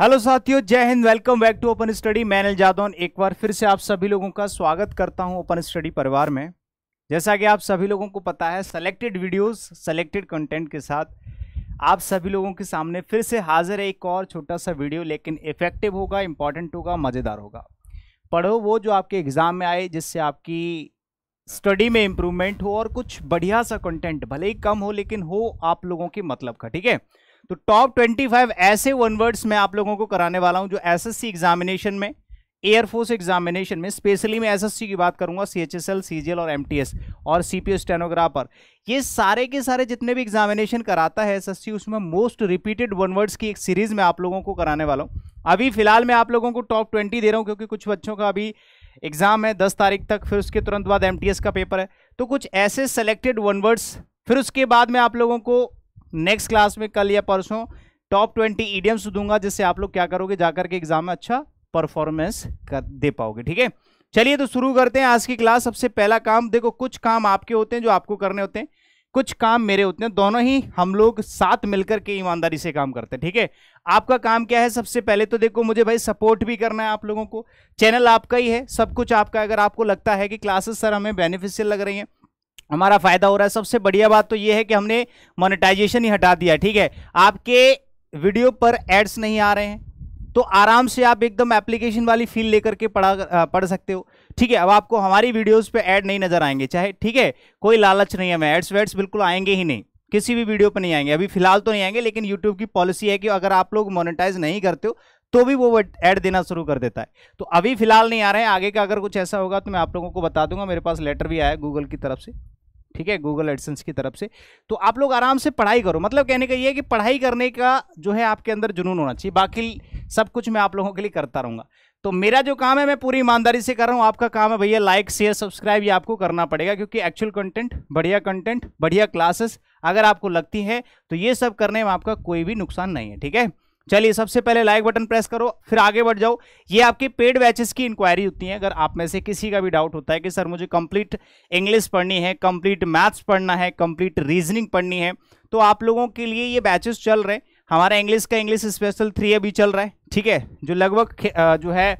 hello साथियों जय हिंद welcome back to open study मैं अनिल जादौन एक बार फिर से आप सभी लोगों का स्वागत करता हूं ओपन स्टडी परिवार में जैसा कि आप सभी लोगों को पता है सेलेक्टेड वीडियोस सेलेक्टेड कंटेंट के साथ आप सभी लोगों के सामने फिर से हाजिर है एक और छोटा सा वीडियो लेकिन इफेक्टिव होगा इंपॉर्टेंट होगा मज़ेदार होगा पढ़ो वो जो आपके एग्ज़ाम में आए जिससे आपकी स्टडी में इम्प्रूवमेंट हो और कुछ बढ़िया सा कंटेंट भले ही कम हो लेकिन हो आप लोगों के मतलब का ठीक है तो टॉप 25 ऐसे वन वर्ड्स मैं आप लोगों को कराने वाला हूं जो एसएससी एग्जामिनेशन में एयरफोर्स एग्जामिनेशन में स्पेशली मैं एसएससी की बात करूंगा सीएचएसएल सीजीएल और एमटीएस और सीपीओ स्टेनोग्राफर ये सारे के सारे जितने भी एग्जामिनेशन कराता है सी उसमें मोस्ट रिपीटेड वन वर्ड्स की एक सीरीज में आप लोगों को कराने वाला हूँ अभी फिलहाल मैं आप लोगों को टॉप ट्वेंटी दे रहा हूँ क्योंकि कुछ बच्चों का अभी एग्जाम है दस तारीख तक फिर उसके तुरंत बाद एमटीएस का पेपर है तो कुछ ऐसे सेलेक्टेड वन वर्ड्स फिर उसके बाद मैं आप लोगों को नेक्स्ट क्लास में कल या परसों टॉप ट्वेंटी ईडियम्स दूंगा जिससे आप लोग क्या करोगे जाकर के एग्जाम में अच्छा परफॉर्मेंस कर दे पाओगे ठीक है चलिए तो शुरू करते हैं आज की क्लास सबसे पहला काम देखो कुछ काम आपके होते हैं जो आपको करने होते हैं कुछ काम मेरे होते हैं दोनों ही हम लोग साथ मिलकर के ईमानदारी से काम करते हैं ठीक है आपका काम क्या है सबसे पहले तो देखो मुझे भाई सपोर्ट भी करना है आप लोगों को चैनल आपका ही है सब कुछ आपका अगर आपको लगता है कि क्लासेस सर हमें बेनिफिशियल लग रही हैं हमारा फायदा हो रहा है सबसे बढ़िया बात तो ये है कि हमने मोनेटाइजेशन ही हटा दिया ठीक है आपके वीडियो पर एड्स नहीं आ रहे हैं तो आराम से आप एकदम एप्लीकेशन वाली फील लेकर के पढ़ा पढ़ सकते हो ठीक है अब आपको हमारी वीडियोस पे ऐड नहीं नज़र आएंगे चाहे ठीक है कोई लालच नहीं है मैं एड्स वेड्स बिल्कुल आएंगे ही नहीं किसी भी वीडियो पर नहीं आएंगे अभी फिलहाल तो नहीं आएंगे लेकिन यूट्यूब की पॉलिसी है कि अगर आप लोग मोनिटाइज नहीं करते हो तो भी वो ऐड देना शुरू कर देता है तो अभी फिलहाल नहीं आ रहे हैं आगे का अगर कुछ ऐसा होगा तो मैं आप लोगों को बता दूंगा मेरे पास लेटर भी आया गूगल की तरफ से ठीक है गूगल एडिसंस की तरफ से तो आप लोग आराम से पढ़ाई करो मतलब कहने का ये है कि पढ़ाई करने का जो है आपके अंदर जुनून होना चाहिए बाकी सब कुछ मैं आप लोगों के लिए करता रहूँगा तो मेरा जो काम है मैं पूरी ईमानदारी से कर रहा हूँ आपका काम है भैया लाइक शेयर सब्सक्राइब ये आपको करना पड़ेगा क्योंकि एक्चुअल कंटेंट बढ़िया कंटेंट बढ़िया क्लासेस अगर आपको लगती है तो ये सब करने में आपका कोई भी नुकसान नहीं है ठीक है चलिए सबसे पहले लाइक बटन प्रेस करो फिर आगे बढ़ जाओ ये आपके पेड बैचेस की इंक्वायरी होती है अगर आप में से किसी का भी डाउट होता है कि सर मुझे कंप्लीट इंग्लिश पढ़नी है कंप्लीट मैथ्स पढ़ना है कंप्लीट रीजनिंग पढ़नी है तो आप लोगों के लिए ये बैचेस चल रहे हैं हमारा इंग्लिश का इंग्लिश स्पेशल थ्री अभी चल रहा है ठीक है जो लगभग जो है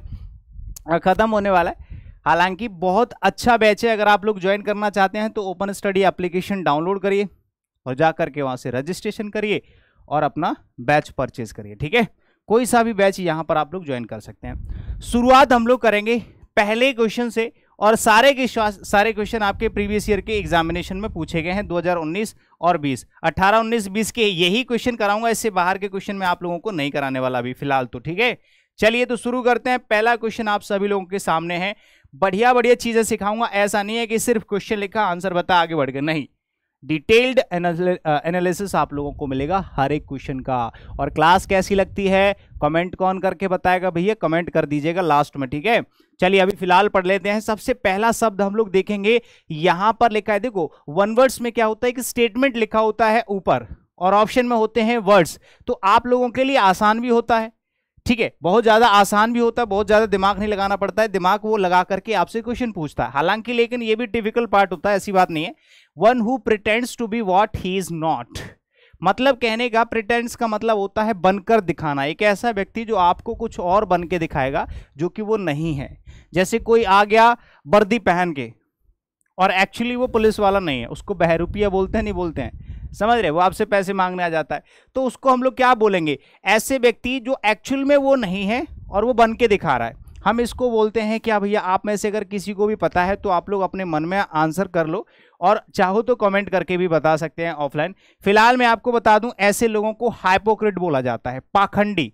ख़त्म होने वाला है हालांकि बहुत अच्छा बैच है अगर आप लोग ज्वाइन करना चाहते हैं तो ओपन स्टडी एप्लीकेशन डाउनलोड करिए और जा करके वहाँ से रजिस्ट्रेशन करिए और अपना बैच परचेज करिए ठीक है कोई सा भी बैच यहाँ पर आप लोग ज्वाइन कर सकते हैं शुरुआत हम लोग करेंगे पहले क्वेश्चन से और सारे के सारे क्वेश्चन आपके प्रीवियस ईयर के एग्जामिनेशन में पूछे गए हैं 2019 और 20 18 19 20 के यही क्वेश्चन कराऊंगा इससे बाहर के क्वेश्चन में आप लोगों को नहीं कराने वाला अभी फिलहाल तो ठीक है चलिए तो शुरू करते हैं पहला क्वेश्चन आप सभी लोगों के सामने है बढ़िया बढ़िया चीज़ें सिखाऊंगा ऐसा नहीं है कि सिर्फ क्वेश्चन लिखा आंसर बता आगे बढ़ गए नहीं डिटेल्ड एनालिसिस आप लोगों को मिलेगा हर एक क्वेश्चन का और क्लास कैसी लगती है कमेंट कौन करके बताएगा भैया कमेंट कर दीजिएगा लास्ट में ठीक है चलिए अभी फिलहाल पढ़ लेते हैं सबसे पहला शब्द हम लोग देखेंगे यहां पर लिखा है देखो वन वर्ड्स में क्या होता है कि स्टेटमेंट लिखा होता है ऊपर और ऑप्शन में होते हैं वर्ड्स तो आप लोगों के लिए आसान भी होता है ठीक है बहुत ज्यादा आसान भी होता है बहुत ज्यादा दिमाग नहीं लगाना पड़ता है दिमाग वो लगा करके आपसे क्वेश्चन पूछता है हालांकि लेकिन ये भी डिफिकल्ट पार्ट होता है ऐसी बात नहीं है one who pretends to be what he is not मतलब कहने का प्रिटेंड्स का मतलब होता है बनकर दिखाना एक ऐसा व्यक्ति जो आपको कुछ और बन के दिखाएगा जो कि वो नहीं है जैसे कोई आ गया वर्दी पहन के और एक्चुअली वो पुलिस वाला नहीं है उसको बहरूपिया बोलते हैं नहीं बोलते हैं समझ रहे वो आपसे पैसे मांगने आ जाता है तो उसको हम लोग क्या बोलेंगे ऐसे व्यक्ति जो एक्चुअल में वो नहीं है और वो बन के दिखा रहा है हम इसको बोलते हैं क्या हाँ भैया आप में से अगर किसी को भी पता है तो आप लोग अपने मन में आंसर कर लो और चाहो तो कमेंट करके भी बता सकते हैं ऑफलाइन फिलहाल मैं आपको बता दूं ऐसे लोगों को हाइपोक्रेट बोला जाता है पाखंडी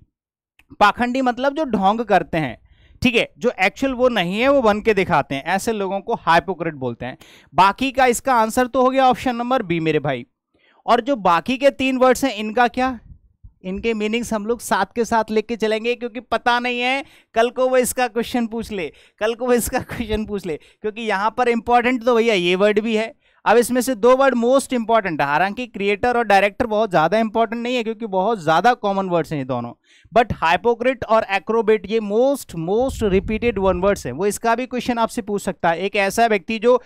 पाखंडी मतलब जो ढोंग करते हैं ठीक है जो एक्चुअल वो नहीं है वो बन के दिखाते हैं ऐसे लोगों को हाइपोक्रेट बोलते हैं बाकी का इसका आंसर तो हो गया ऑप्शन नंबर बी मेरे भाई और जो बाकी के तीन वर्ड्स हैं इनका क्या इनके मीनिंग्स हम लोग साथ के साथ लेके चलेंगे क्योंकि पता नहीं है कल को वो इसका क्वेश्चन पूछ ले कल को वो इसका क्वेश्चन पूछ ले क्योंकि यहाँ पर इंपॉर्टेंट तो भैया ये वर्ड भी है अब इसमें से दो वर्ड मोस्ट इंपॉर्टेंट है हालांकि क्रिएटर और डायरेक्टर बहुत ज़्यादा इंपॉर्टेंट नहीं है क्योंकि बहुत ज़्यादा कॉमन वर्ड्स हैं ये दोनों बट हाइपोक्रिट और एक्रोबेट ये most most repeated one words हैं वो इसका भी क्वेश्चन आपसे पूछ सकता है एक ऐसा व्यक्ति जो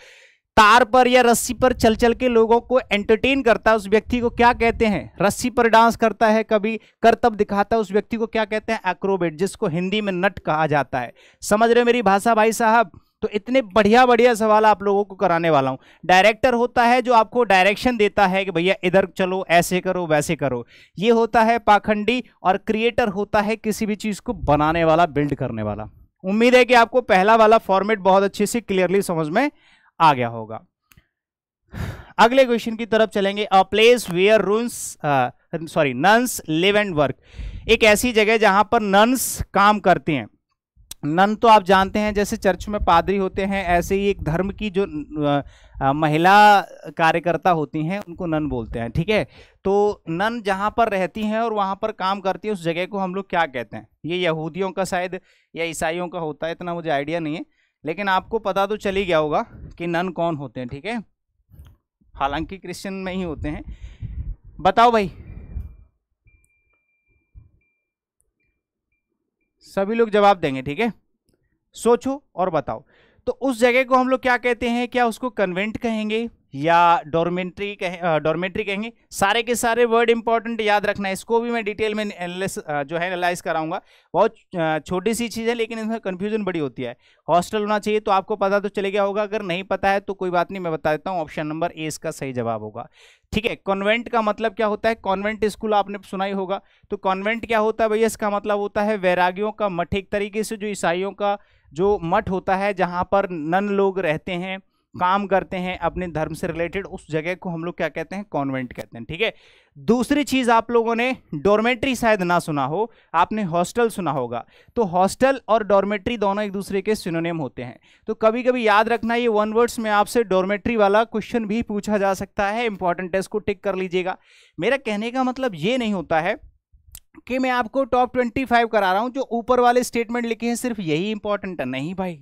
तार पर या रस्सी पर चल चल के लोगों को एंटरटेन करता है उस व्यक्ति को क्या कहते हैं रस्सी पर डांस करता है कभी करतब दिखाता है उस व्यक्ति को क्या कहते हैं एक्रोबेट जिसको हिंदी में नट कहा जाता है समझ रहे मेरी भाषा भाई साहब तो इतने बढ़िया बढ़िया सवाल आप लोगों को कराने वाला हूँ डायरेक्टर होता है जो आपको डायरेक्शन देता है कि भैया इधर चलो ऐसे करो वैसे करो ये होता है पाखंडी और क्रिएटर होता है किसी भी चीज़ को बनाने वाला बिल्ड करने वाला उम्मीद है कि आपको पहला वाला फॉर्मेट बहुत अच्छे से क्लियरली समझ में आ गया होगा अगले क्वेश्चन की तरफ चलेंगे a place where rooms sorry nuns live and work एक ऐसी जगह जहां पर नंस काम करते हैं नन तो आप जानते हैं जैसे चर्च में पादरी होते हैं ऐसे ही एक धर्म की जो आ, महिला कार्यकर्ता होती हैं उनको नन बोलते हैं ठीक है तो नन जहां पर रहती हैं और वहां पर काम करती है उस जगह को हम लोग क्या कहते हैं ये यहूदियों का शायद या ईसाइयों का होता है इतना मुझे आइडिया नहीं है लेकिन आपको पता तो चल ही गया होगा कि नन कौन होते हैं ठीक है हालांकि क्रिश्चियन में ही होते हैं बताओ भाई सभी लोग जवाब देंगे ठीक है सोचो और बताओ तो उस जगह को हम लोग क्या कहते हैं क्या उसको कन्वेंट कहेंगे या डोरमेंट्री कहें डोरमेंट्री कहेंगे सारे के सारे वर्ड इंपॉर्टेंट याद रखना है इसको भी मैं डिटेल में एनालिस जो है एनालाइज कराऊंगा बहुत छोटी सी चीज़ है लेकिन इसमें कन्फ्यूजन बड़ी होती है हॉस्टल होना चाहिए तो आपको पता तो चले गया होगा अगर नहीं पता है तो कोई बात नहीं मैं बता देता हूँ ऑप्शन नंबर ए इसका सही जवाब होगा ठीक है कॉन्वेंट का मतलब क्या होता है कॉन्वेंट स्कूल आपने सुना ही होगा तो कॉन्वेंट क्या होता है भैया इसका मतलब होता है वैरागियों का मठ एक तरीके से जो ईसाइयों का जो मठ होता है जहाँ पर नन लोग रहते हैं काम करते हैं अपने धर्म से रिलेटेड उस जगह को हम लोग क्या कहते हैं कॉन्वेंट कहते हैं ठीक है दूसरी चीज़ आप लोगों ने डॉर्मेट्री शायद ना सुना हो आपने हॉस्टल सुना होगा तो हॉस्टल और डॉर्मेट्री दोनों एक दूसरे के सिनोनेम होते हैं तो कभी कभी याद रखना ये वन वर्ड्स में आपसे डॉर्मेट्री वाला क्वेश्चन भी पूछा जा सकता है इंपॉर्टेंट है को टिक कर लीजिएगा मेरा कहने का मतलब ये नहीं होता है कि मैं आपको टॉप ट्वेंटी फाइव करा रहा हूं जो ऊपर वाले स्टेटमेंट लिखे हैं सिर्फ यही इंपॉर्टेंट है नहीं भाई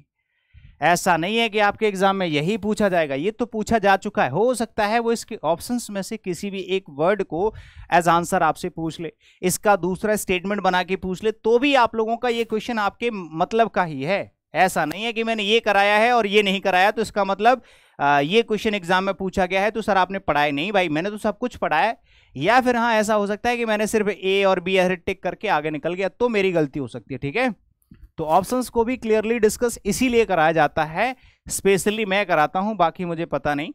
ऐसा नहीं है कि आपके एग्जाम में यही पूछा जाएगा ये तो पूछा जा चुका है हो सकता है वो इसके ऑप्शंस में से किसी भी एक वर्ड को एज आंसर आपसे पूछ ले इसका दूसरा स्टेटमेंट बना के पूछ ले तो भी आप लोगों का ये क्वेश्चन आपके मतलब का ही है ऐसा नहीं है कि मैंने ये कराया है और ये नहीं कराया तो इसका मतलब आ, ये क्वेश्चन एग्जाम में पूछा गया है तो सर आपने पढ़ाया नहीं भाई मैंने तो सब कुछ पढ़ा है या फिर हाँ ऐसा हो सकता है कि मैंने सिर्फ ए और बी ऐसे टिक करके आगे निकल गया तो मेरी गलती हो सकती है ठीक है तो ऑप्शंस को भी क्लियरली डिस्कस इसीलिए कराया जाता है स्पेशली मैं कराता हूँ बाकी मुझे पता नहीं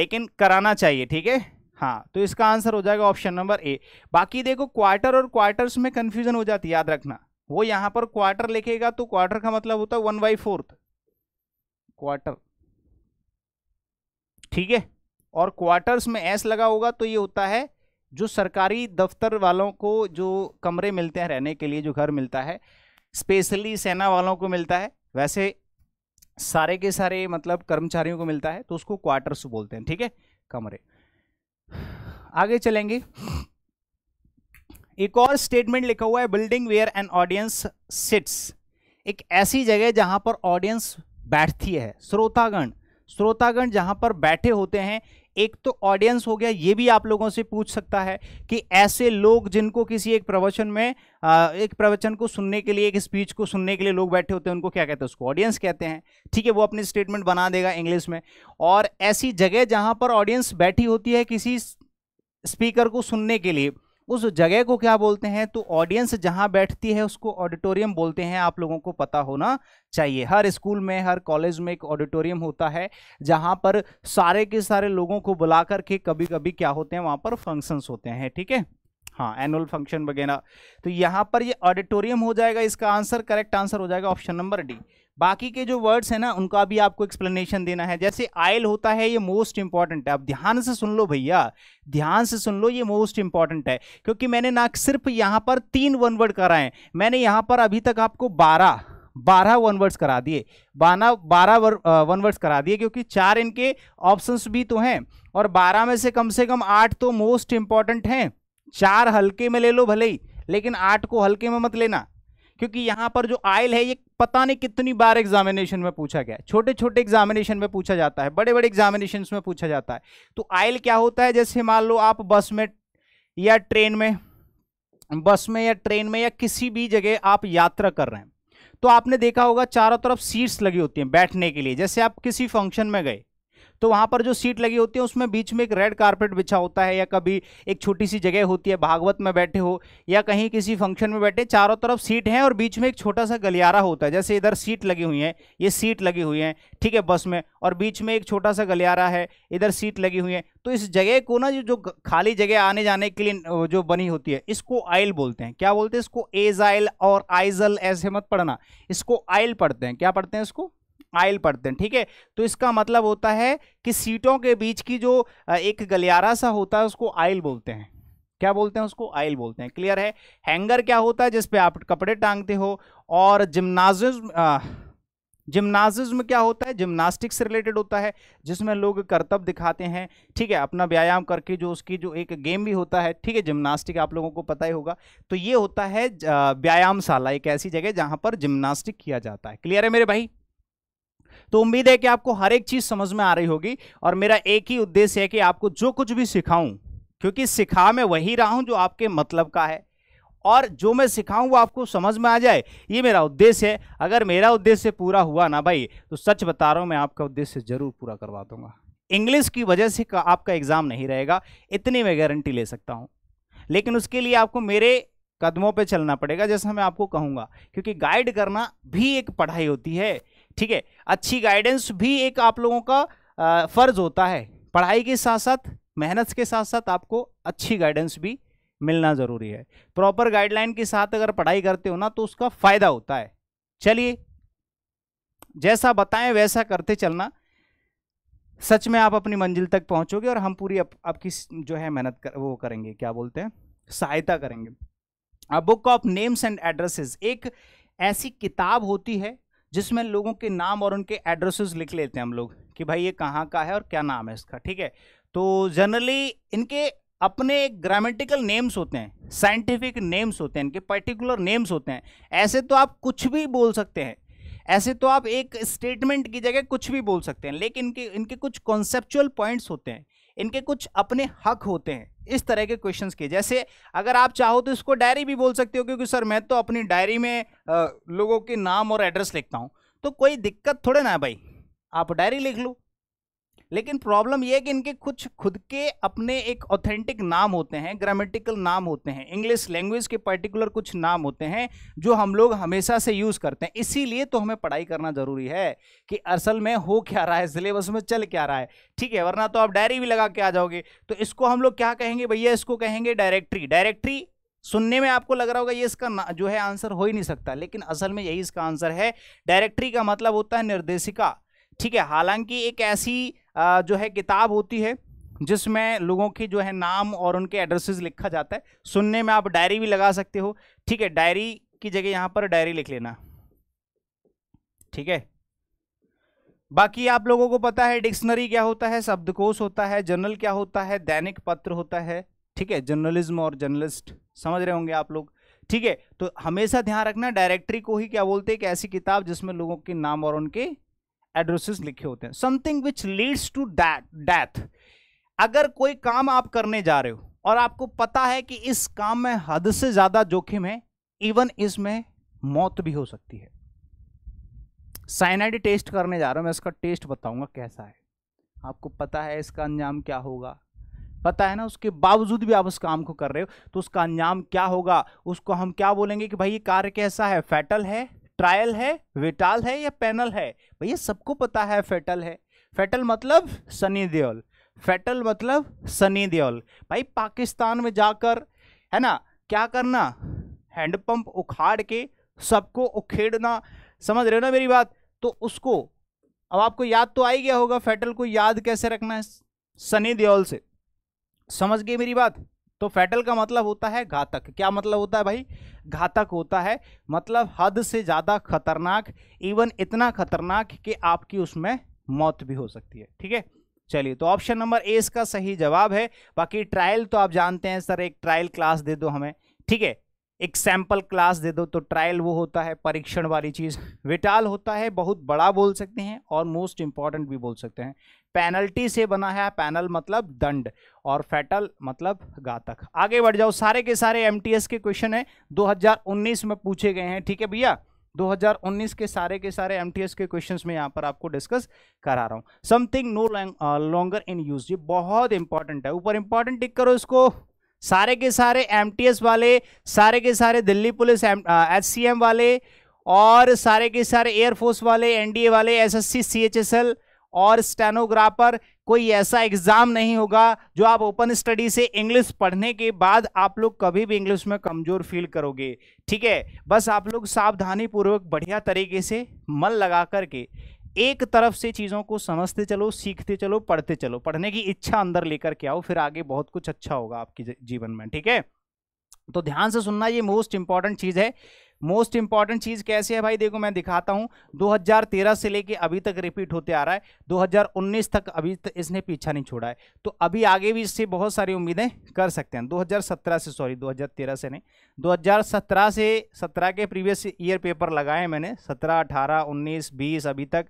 लेकिन कराना चाहिए ठीक है हाँ तो इसका आंसर हो जाएगा ऑप्शन नंबर ए बाकी देखो क्वार्टर और क्वार्टर्स में कन्फ्यूजन हो जाती है याद रखना वो यहाँ पर क्वार्टर लिखेगा तो क्वार्टर का मतलब होता है वन बाई फोर्थ क्वार्टर ठीक है और क्वार्टर्स में एस लगा होगा तो ये होता है जो सरकारी दफ्तर वालों को जो कमरे मिलते हैं रहने के लिए जो घर मिलता है स्पेशली सेना वालों को मिलता है वैसे सारे के सारे मतलब कर्मचारियों को मिलता है तो उसको क्वार्टर्स बोलते हैं ठीक है कमरे आगे चलेंगे एक और स्टेटमेंट लिखा हुआ है building where an audience sits एक ऐसी जगह जहां पर ऑडियंस बैठती है श्रोतागण श्रोतागण जहां पर बैठे होते हैं एक तो ऑडियंस हो गया ये भी आप लोगों से पूछ सकता है कि ऐसे लोग जिनको किसी एक प्रवचन में एक प्रवचन को सुनने के लिए एक स्पीच को सुनने के लिए लोग बैठे होते हैं उनको क्या कहते हैं उसको ऑडियंस कहते हैं ठीक है वो अपनी स्टेटमेंट बना देगा इंग्लिश में और ऐसी जगह जहाँ पर ऑडियंस बैठी होती है किसी स्पीकर को सुनने के लिए उस जगह को क्या बोलते हैं तो ऑडियंस जहां बैठती है उसको ऑडिटोरियम बोलते हैं आप लोगों को पता होना चाहिए हर स्कूल में हर कॉलेज में एक ऑडिटोरियम होता है जहां पर सारे के सारे लोगों को बुला करके कभी कभी क्या होते हैं वहां पर फंक्शंस होते हैं ठीक है हाँ एनुअल फंक्शन वगैरह तो यहाँ पर ये ऑडिटोरियम हो जाएगा इसका आंसर करेक्ट आंसर हो जाएगा ऑप्शन नंबर डी बाकी के जो वर्ड्स हैं ना उनका भी आपको एक्सप्लेनेशन देना है जैसे आयल होता है ये मोस्ट इंपॉर्टेंट है आप ध्यान से सुन लो भैया ध्यान से सुन लो ये मोस्ट इंपॉर्टेंट है क्योंकि मैंने ना सिर्फ यहाँ पर तीन वन वर्ड कराए मैंने यहाँ पर अभी तक आपको बारह बारह वन वर्ड्स करा दिए बारह बारह वन वर्ड्स करा दिए क्योंकि चार इनके ऑप्शंस भी तो हैं और बारह में से कम से कम आठ तो मोस्ट इंपॉर्टेंट हैं चार हल्के में ले लो भले ही लेकिन आठ को हल्के में मत लेना क्योंकि यहाँ पर जो आयल है ये पता नहीं कितनी बार एग्जामिनेशन में पूछा गया है छोटे छोटे एग्जामिनेशन में पूछा जाता है बड़े बड़े एग्जामिनेशन में पूछा जाता है तो आयल क्या होता है जैसे मान लो आप बस में या ट्रेन में बस में या ट्रेन में या किसी भी जगह आप यात्रा कर रहे हैं तो आपने देखा होगा चारों तरफ सीट्स लगी होती हैं बैठने के लिए जैसे आप किसी फंक्शन में गए तो वहाँ पर जो सीट लगी होती है उसमें बीच में एक रेड कारपेट बिछा होता है या कभी एक छोटी सी जगह होती है भागवत में बैठे हो या कहीं किसी फंक्शन में बैठे चारों तरफ सीट हैं और बीच में एक छोटा सा गलियारा होता है जैसे इधर सीट लगी हुई है ये सीट लगी हुई है ठीक है बस में और बीच में एक छोटा सा गलियारा है इधर सीट लगी हुई है तो इस जगह को ना जो खाली जगह आने जाने के लिए जो बनी होती है इसको आइल बोलते हैं क्या बोलते हैं इसको एजाइल और आइजल ऐसे मत पढ़ना इसको आइल पढ़ते हैं क्या पढ़ते हैं इसको आइल पढ़ते हैं ठीक है तो इसका मतलब होता है कि सीटों के बीच की जो एक गलियारा सा होता है उसको आइल बोलते हैं क्या बोलते हैं उसको आइल बोलते हैं क्लियर है हैंगर क्या होता है जिसपे आप कपड़े टांगते हो और जिम्नाजिज्म जिम्नाजिज्म क्या होता है जिम्नास्टिक से रिलेटेड होता है जिसमें लोग करतब दिखाते हैं ठीक है अपना व्यायाम करके जो उसकी जो एक गेम भी होता है ठीक है जिम्नास्टिक आप लोगों को पता ही होगा तो ये होता है व्यायामशाला एक ऐसी जगह जहाँ पर जिम्नास्टिक किया जाता है क्लियर है मेरे भाई तो उम्मीद है कि आपको हर एक चीज़ समझ में आ रही होगी और मेरा एक ही उद्देश्य है कि आपको जो कुछ भी सिखाऊं क्योंकि सिखा मैं वही रहा हूं जो आपके मतलब का है और जो मैं सिखाऊं वो आपको समझ में आ जाए ये मेरा उद्देश्य है अगर मेरा उद्देश्य पूरा हुआ ना भाई तो सच बता रहा हूँ मैं आपका उद्देश्य ज़रूर पूरा करवा दूंगा इंग्लिश की वजह से आपका एग्ज़ाम नहीं रहेगा इतनी मैं गारंटी ले सकता हूँ लेकिन उसके लिए आपको मेरे कदमों पे चलना पड़ेगा जैसा मैं आपको कहूँगा क्योंकि गाइड करना भी एक पढ़ाई होती है ठीक है अच्छी गाइडेंस भी एक आप लोगों का फ़र्ज़ होता है पढ़ाई के साथ साथ मेहनत के साथ साथ आपको अच्छी गाइडेंस भी मिलना ज़रूरी है प्रॉपर गाइडलाइन के साथ अगर पढ़ाई करते हो ना तो उसका फ़ायदा होता है चलिए जैसा बताएं वैसा करते चलना सच में आप अपनी मंजिल तक पहुंचोगे और हम पूरी आपकी जो है मेहनत कर वो करेंगे क्या बोलते हैं सहायता करेंगे अब book of names and addresses एक ऐसी किताब होती है जिसमें लोगों के नाम और उनके एड्रेसेस लिख लेते हैं हम लोग कि भाई ये कहाँ का है और क्या नाम है इसका ठीक है तो जनरली इनके अपने ग्रामेटिकल नेम्स होते हैं साइंटिफिक नेम्स होते हैं इनके पर्टिकुलर नेम्स होते हैं ऐसे तो आप कुछ भी बोल सकते हैं ऐसे तो आप एक स्टेटमेंट की जगह कुछ भी बोल सकते हैं लेकिन इनके इनके कुछ कॉन्सेप्चुअल पॉइंट्स होते हैं इनके कुछ अपने हक होते हैं इस तरह के क्वेश्चंस के जैसे अगर आप चाहो तो इसको डायरी भी बोल सकते हो क्योंकि सर मैं तो अपनी डायरी में लोगों के नाम और एड्रेस लिखता हूँ तो कोई दिक्कत थोड़े ना है भाई आप डायरी लिख लो लेकिन प्रॉब्लम यह कि इनके कुछ खुद के अपने एक ऑथेंटिक नाम होते हैं ग्रामेटिकल नाम होते हैं इंग्लिश लैंग्वेज के पर्टिकुलर कुछ नाम होते हैं जो हम लोग हमेशा से यूज़ करते हैं इसीलिए तो हमें पढ़ाई करना ज़रूरी है कि असल में हो क्या रहा है सिलेबस में चल क्या रहा है ठीक है वरना तो आप डायरी भी लगा के आ जाओगे तो इसको हम लोग क्या कहेंगे भैया इसको कहेंगे डायरेक्ट्री डायरेक्ट्री सुनने में आपको लग रहा होगा ये इसका जो है आंसर हो ही नहीं सकता लेकिन असल में यही इसका आंसर है डायरेक्ट्री का मतलब होता है निर्देशिका ठीक है हालांकि एक ऐसी जो है किताब होती है जिसमें लोगों की जो है नाम और उनके एड्रेसेस लिखा जाता है सुनने में आप डायरी भी लगा सकते हो ठीक है डायरी की जगह यहाँ पर डायरी लिख लेना ठीक है बाकी आप लोगों को पता है डिक्शनरी क्या होता है शब्दकोश होता है जर्नल क्या होता है दैनिक पत्र होता है ठीक है जर्नलिज्म और जर्नलिस्ट समझ रहे होंगे आप लोग ठीक है तो हमेशा ध्यान रखना डायरेक्टरी को ही क्या बोलते हैं कि ऐसी किताब जिसमें लोगों के नाम और उनके एड्रेसेस लिखे होते हैं something which leads to death अगर कोई काम आप करने जा रहे हो और आपको पता है कि इस काम में हद से ज़्यादा जोखिम है इवन इसमें मौत भी हो सकती है साइनाइड टेस्ट करने जा रहा हूं मैं इसका टेस्ट बताऊंगा कैसा है आपको पता है इसका अंजाम क्या होगा पता है ना उसके बावजूद भी आप उस काम को कर रहे हो तो उसका अंजाम क्या होगा उसको हम क्या बोलेंगे कि भाई ये कार्य कैसा है फैटल है ट्रायल है विटाल है या पैनल है भैया सबको पता है फेटल है फेटल मतलब सनी देओल फेटल मतलब सनी देओल भाई पाकिस्तान में जाकर है ना क्या करना हैंडपम्प उखाड़ के सबको उखेड़ना समझ रहे हो ना मेरी बात तो उसको अब आपको याद तो आ ही गया होगा फेटल को याद कैसे रखना है सनी देओल से समझ गए मेरी बात तो फैटल का मतलब होता है घातक क्या मतलब होता है भाई घातक होता है मतलब हद से ज़्यादा खतरनाक इवन इतना खतरनाक कि आपकी उसमें मौत भी हो सकती है ठीक है चलिए तो ऑप्शन नंबर ए इसका सही जवाब है बाकी ट्रायल तो आप जानते हैं सर एक ट्रायल क्लास दे दो हमें ठीक है एक सैम्पल क्लास दे दो तो ट्रायल वो होता है परीक्षण वाली चीज़ विटाल होता है बहुत बड़ा बोल सकते हैं और मोस्ट इम्पॉर्टेंट भी बोल सकते हैं पेनल्टी से बना है पैनल मतलब दंड और फैटल मतलब घातक आगे बढ़ जाओ सारे के सारे एम के क्वेश्चन हैं 2019 में पूछे गए हैं ठीक है भैया 2019 के सारे के सारे एम के क्वेश्चंस में यहाँ पर आपको डिस्कस करा रहा हूँ something no longer in use ये बहुत इंपॉर्टेंट है ऊपर इंपॉर्टेंट टिक करो इसको सारे के सारे एमटीएस वाले सारे के सारे दिल्ली पुलिस एचसीएम वाले और सारे के सारे एयरफोर्स वाले एनडीए वाले एसएससी सीएचएसएल और स्टेनोग्राफर कोई ऐसा एग्ज़ाम नहीं होगा जो आप ओपन स्टडी से इंग्लिश पढ़ने के बाद आप लोग कभी भी इंग्लिश में कमज़ोर फील करोगे ठीक है बस आप लोग सावधानी पूर्वक बढ़िया तरीके से मन लगा करके एक तरफ से चीज़ों को समझते चलो सीखते चलो पढ़ते चलो पढ़ने की इच्छा अंदर लेकर के आओ फिर आगे बहुत कुछ अच्छा होगा आपके जीवन में ठीक है तो ध्यान से सुनना ये मोस्ट इंपॉर्टेंट चीज़ है मोस्ट इंपॉर्टेंट चीज़ कैसे है भाई देखो मैं दिखाता हूँ 2013 से लेके अभी तक रिपीट होते आ रहा है 2019 तक अभी तक इसने पीछा नहीं छोड़ा है तो अभी आगे भी इससे बहुत सारी उम्मीदें कर सकते हैं 2017 से सॉरी 2013 से नहीं 2017 से 17 के प्रीवियस ईयर पेपर लगाए हैं मैंने 17 18 19 20 अभी तक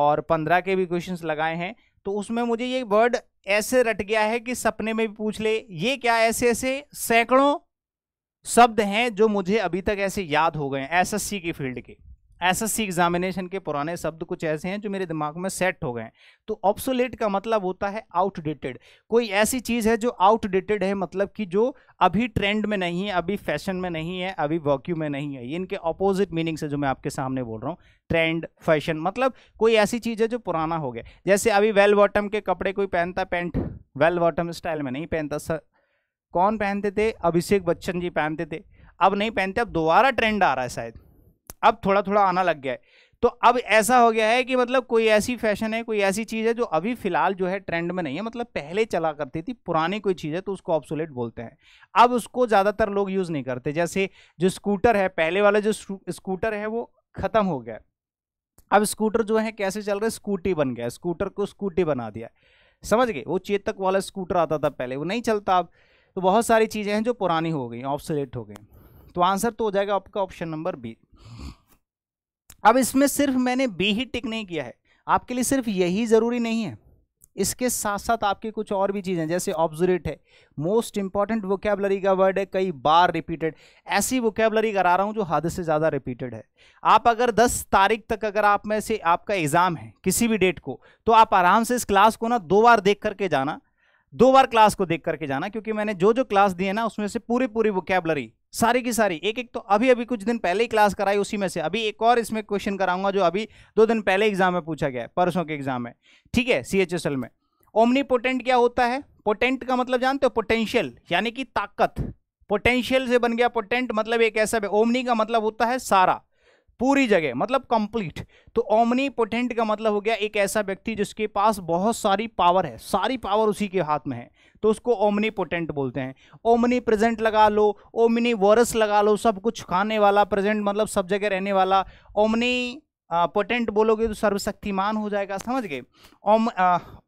और 15 के भी क्वेश्चन लगाए हैं तो उसमें मुझे ये वर्ड ऐसे रट गया है कि सपने में भी पूछ ले ये क्या ऐसे ऐसे सैकड़ों शब्द हैं जो मुझे अभी तक ऐसे याद हो गए हैं एसएससी की फील्ड के एसएससी एग्जामिनेशन के पुराने शब्द कुछ ऐसे हैं जो मेरे दिमाग में सेट हो गए हैं तो ऑप्सोलेट का मतलब होता है आउटडेटेड कोई ऐसी चीज़ है जो आउटडेटेड है मतलब कि जो अभी ट्रेंड में नहीं है अभी फैशन में नहीं है अभी वॉक्यू में नहीं है ये इनके ऑपोजिट मीनिंग से जो मैं आपके सामने बोल रहा हूँ ट्रेंड फैशन मतलब कोई ऐसी चीज़ है जो पुराना हो गया जैसे अभी वेल बॉटम के कपड़े कोई पहनता पेंट वेल बॉटम स्टाइल में नहीं पहनता सर कौन पहनते थे अभिषेक बच्चन जी पहनते थे अब नहीं पहनते अब दोबारा ट्रेंड आ रहा है शायद अब थोड़ा थोड़ा आना लग गया है तो अब ऐसा हो गया है कि मतलब कोई ऐसी फैशन है कोई ऐसी चीज़ है जो अभी फ़िलहाल जो है ट्रेंड में नहीं है मतलब पहले चला करती थी पुरानी कोई चीज़ है तो उसको ऑप्सोलेट बोलते हैं अब उसको ज़्यादातर लोग यूज़ नहीं करते जैसे जो स्कूटर है पहले वाला जो स्कूटर है वो ख़त्म हो गया अब स्कूटर जो है कैसे चल रहे स्कूटी बन गया स्कूटर को स्कूटी बना दिया समझ गए वो चेतक वाला स्कूटर आता था पहले वो नहीं चलता अब तो बहुत सारी चीज़ें हैं जो पुरानी हो गई ऑप्सोलेट हो गई तो आंसर तो हो जाएगा आपका ऑप्शन नंबर बी अब इसमें सिर्फ मैंने बी ही टिक नहीं किया है आपके लिए सिर्फ यही ज़रूरी नहीं है इसके साथ साथ आपकी कुछ और भी चीज़ें जैसे ऑब्जोरेट है मोस्ट इंपॉर्टेंट वोकेबलरी का वर्ड है कई बार रिपीटेड ऐसी वोकेबलरी करा रहा हूँ जो हद से ज़्यादा रिपीटेड है आप अगर 10 तारीख तक अगर आप में से आपका एग्ज़ाम है किसी भी डेट को तो आप आराम से इस क्लास को ना दो बार देख करके जाना दो बार क्लास को देख करके जाना क्योंकि मैंने जो जो क्लास दी है ना उसमें से पूरी पूरी वोकैबलरी सारी की सारी एक एक तो अभी अभी कुछ दिन पहले ही क्लास कराई उसी में से अभी एक और इसमें क्वेश्चन कराऊंगा जो अभी दो दिन पहले एग्जाम में पूछा गया है परसों के एग्जाम में ठीक है सी में ओमनी पोटेंट क्या होता है पोटेंट का मतलब जानते हो पोटेंशियल यानी कि ताकत पोटेंशियल से बन गया पोटेंट मतलब एक ऐसा ओमनी का मतलब होता है सारा पूरी जगह मतलब कंप्लीट तो ओमनी पोटेंट का मतलब हो गया एक ऐसा व्यक्ति जिसके पास बहुत सारी पावर है सारी पावर उसी के हाथ में है तो उसको ओमनी पोटेंट बोलते हैं ओमनी प्रेजेंट लगा लो ओमनी वर्स लगा लो सब कुछ खाने वाला प्रेजेंट मतलब सब जगह रहने वाला ओमनी पोटेंट बोलोगे तो सर्वशक्तिमान हो जाएगा समझ गए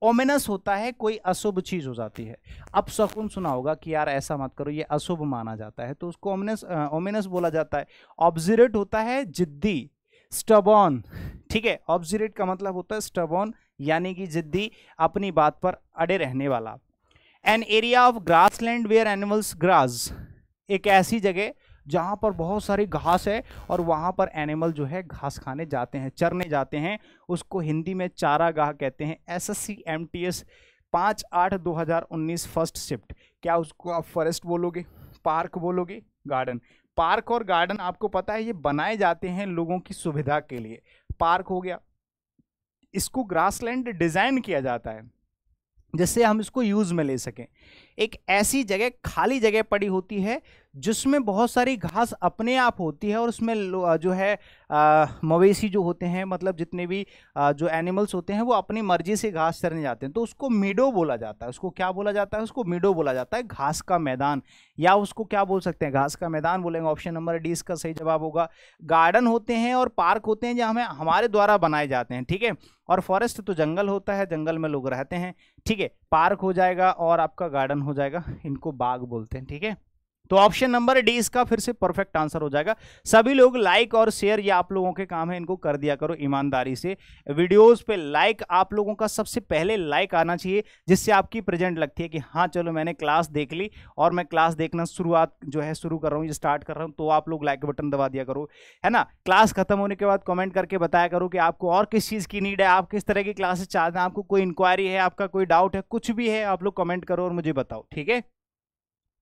ओमेनस होता है कोई अशुभ चीज़ हो जाती है अब शकुन सुना होगा कि यार ऐसा मत करो ये अशुभ माना जाता है तो उसको ओमेनस ओमेनस बोला जाता है ऑब्जरेट होता है जिद्दी स्टबॉन ठीक है ऑब्जरेट का मतलब होता है स्टबॉन यानी कि जिद्दी अपनी बात पर अड़े रहने वाला an area of grass land where animals graze एक ऐसी जगह जहाँ पर बहुत सारी घास है और वहाँ पर एनिमल जो है घास खाने जाते हैं चरने जाते हैं उसको हिंदी में चारागाह कहते हैं S S C M T S पाँच आठ दो हज़ार उन्नीस फर्स्ट शिफ्ट क्या उसको आप फॉरेस्ट बोलोगे पार्क बोलोगे गार्डन पार्क और गार्डन आपको पता है ये बनाए जाते हैं लोगों की सुविधा के लिए पार्क हो गया इसको ग्रासलैंड डिज़ाइन किया जाता है जिससे हम इसको यूज़ में ले सकें एक ऐसी जगह खाली जगह पड़ी होती है जिसमें बहुत सारी घास अपने आप होती है और उसमें जो है मवेशी जो होते हैं मतलब जितने भी जो एनिमल्स होते हैं वो अपनी मर्जी से घास चरने जाते हैं तो उसको मीडो बोला जाता है उसको क्या बोला जाता है उसको मीडो बोला जाता है घास का मैदान या उसको क्या बोल सकते हैं घास का मैदान बोलेंगे ऑप्शन नंबर डी इसका सही जवाब होगा गार्डन होते हैं और पार्क होते हैं जहाँ हमें हमारे द्वारा बनाए जाते हैं ठीक है और फॉरेस्ट तो जंगल होता है जंगल में लोग रहते हैं ठीक है पार्क हो जाएगा और आपका गार्डन हो जाएगा इनको बाग बोलते हैं ठीक है तो ऑप्शन नंबर डी इसका फिर से परफेक्ट आंसर हो जाएगा सभी लोग लाइक और शेयर ये आप लोगों के काम है इनको कर दिया करो ईमानदारी से वीडियोस पे लाइक आप लोगों का सबसे पहले लाइक आना चाहिए जिससे आपकी प्रेजेंट लगती है कि हाँ चलो मैंने क्लास देख ली और मैं क्लास देखना शुरुआत जो है शुरू कर रहा हूँ स्टार्ट कर रहा हूँ तो आप लोग लाइक बटन दबा दिया करो है ना क्लास खत्म होने के बाद कॉमेंट करके बताया करो कि आपको और किस चीज़ की नीड है आप किस तरह की क्लासेस चाहते हैं आपको कोई इंक्वायरी है आपका कोई डाउट है कुछ भी है आप लोग कमेंट करो और मुझे बताओ ठीक है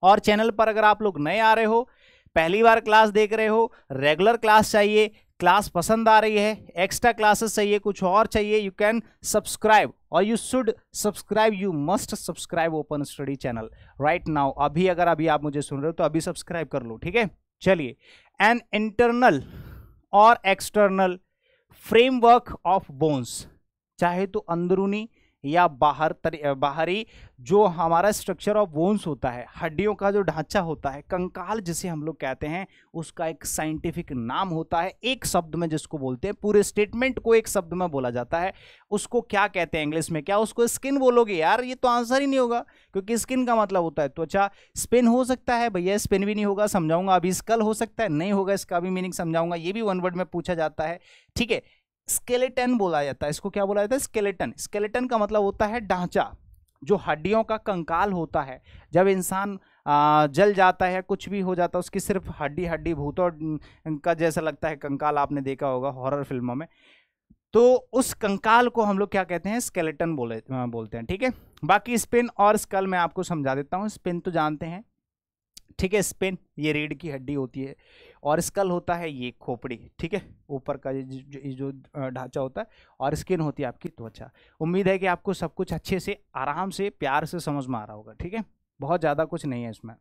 और चैनल पर अगर आप लोग नए आ रहे हो पहली बार क्लास देख रहे हो रेगुलर क्लास चाहिए क्लास पसंद आ रही है एक्स्ट्रा क्लासेस चाहिए कुछ और चाहिए यू कैन सब्सक्राइब और you should subscribe you must subscribe open study channel right now अभी अगर अभी आप मुझे सुन रहे हो तो अभी सब्सक्राइब कर लो ठीक है चलिए एन इंटरनल और एक्सटर्नल फ्रेमवर्क ऑफ बोन्स चाहे तो अंदरूनी या बाहर बाहरी जो हमारा स्ट्रक्चर ऑफ बोन्स होता है हड्डियों का जो ढांचा होता है कंकाल जिसे हम लोग कहते हैं उसका एक साइंटिफिक नाम होता है एक शब्द में जिसको बोलते हैं पूरे स्टेटमेंट को एक शब्द में बोला जाता है उसको क्या कहते हैं इंग्लिश में क्या उसको स्किन बोलोगे यार ये तो आंसर ही नहीं होगा क्योंकि स्किन का मतलब होता है त्वचा तो स्पिन हो सकता है भैया स्पिन भी नहीं होगा समझाऊंगा अभी स्कल हो सकता है नहीं होगा इसका भी मीनिंग समझाऊंगा ये भी वन वर्ड में पूछा जाता है ठीक है स्केलेटन बोला जाता है इसको क्या बोला जाता है स्केलेटन स्केलेटन का मतलब होता है ढांचा जो हड्डियों का कंकाल होता है जब इंसान जल जाता है कुछ भी हो जाता है उसकी सिर्फ हड्डी हड्डी भूतों का जैसा लगता है कंकाल आपने देखा होगा हॉरर फिल्मों में तो उस कंकाल को हम लोग क्या कहते हैं स्केलेटन बोले बोलते हैं ठीक है बाकी स्पिन और स्कल मैं आपको समझा देता हूँ स्पिन तो जानते हैं ठीक है स्पिन ये रीढ़ की हड्डी होती है और स्कल होता है ये खोपड़ी ठीक है ऊपर का ये जो ढांचा होता है और स्किन होती है आपकी त्वचा उम्मीद है कि आपको सब कुछ अच्छे से आराम से प्यार से समझ में आ रहा होगा ठीक है बहुत ज़्यादा कुछ नहीं है इसमें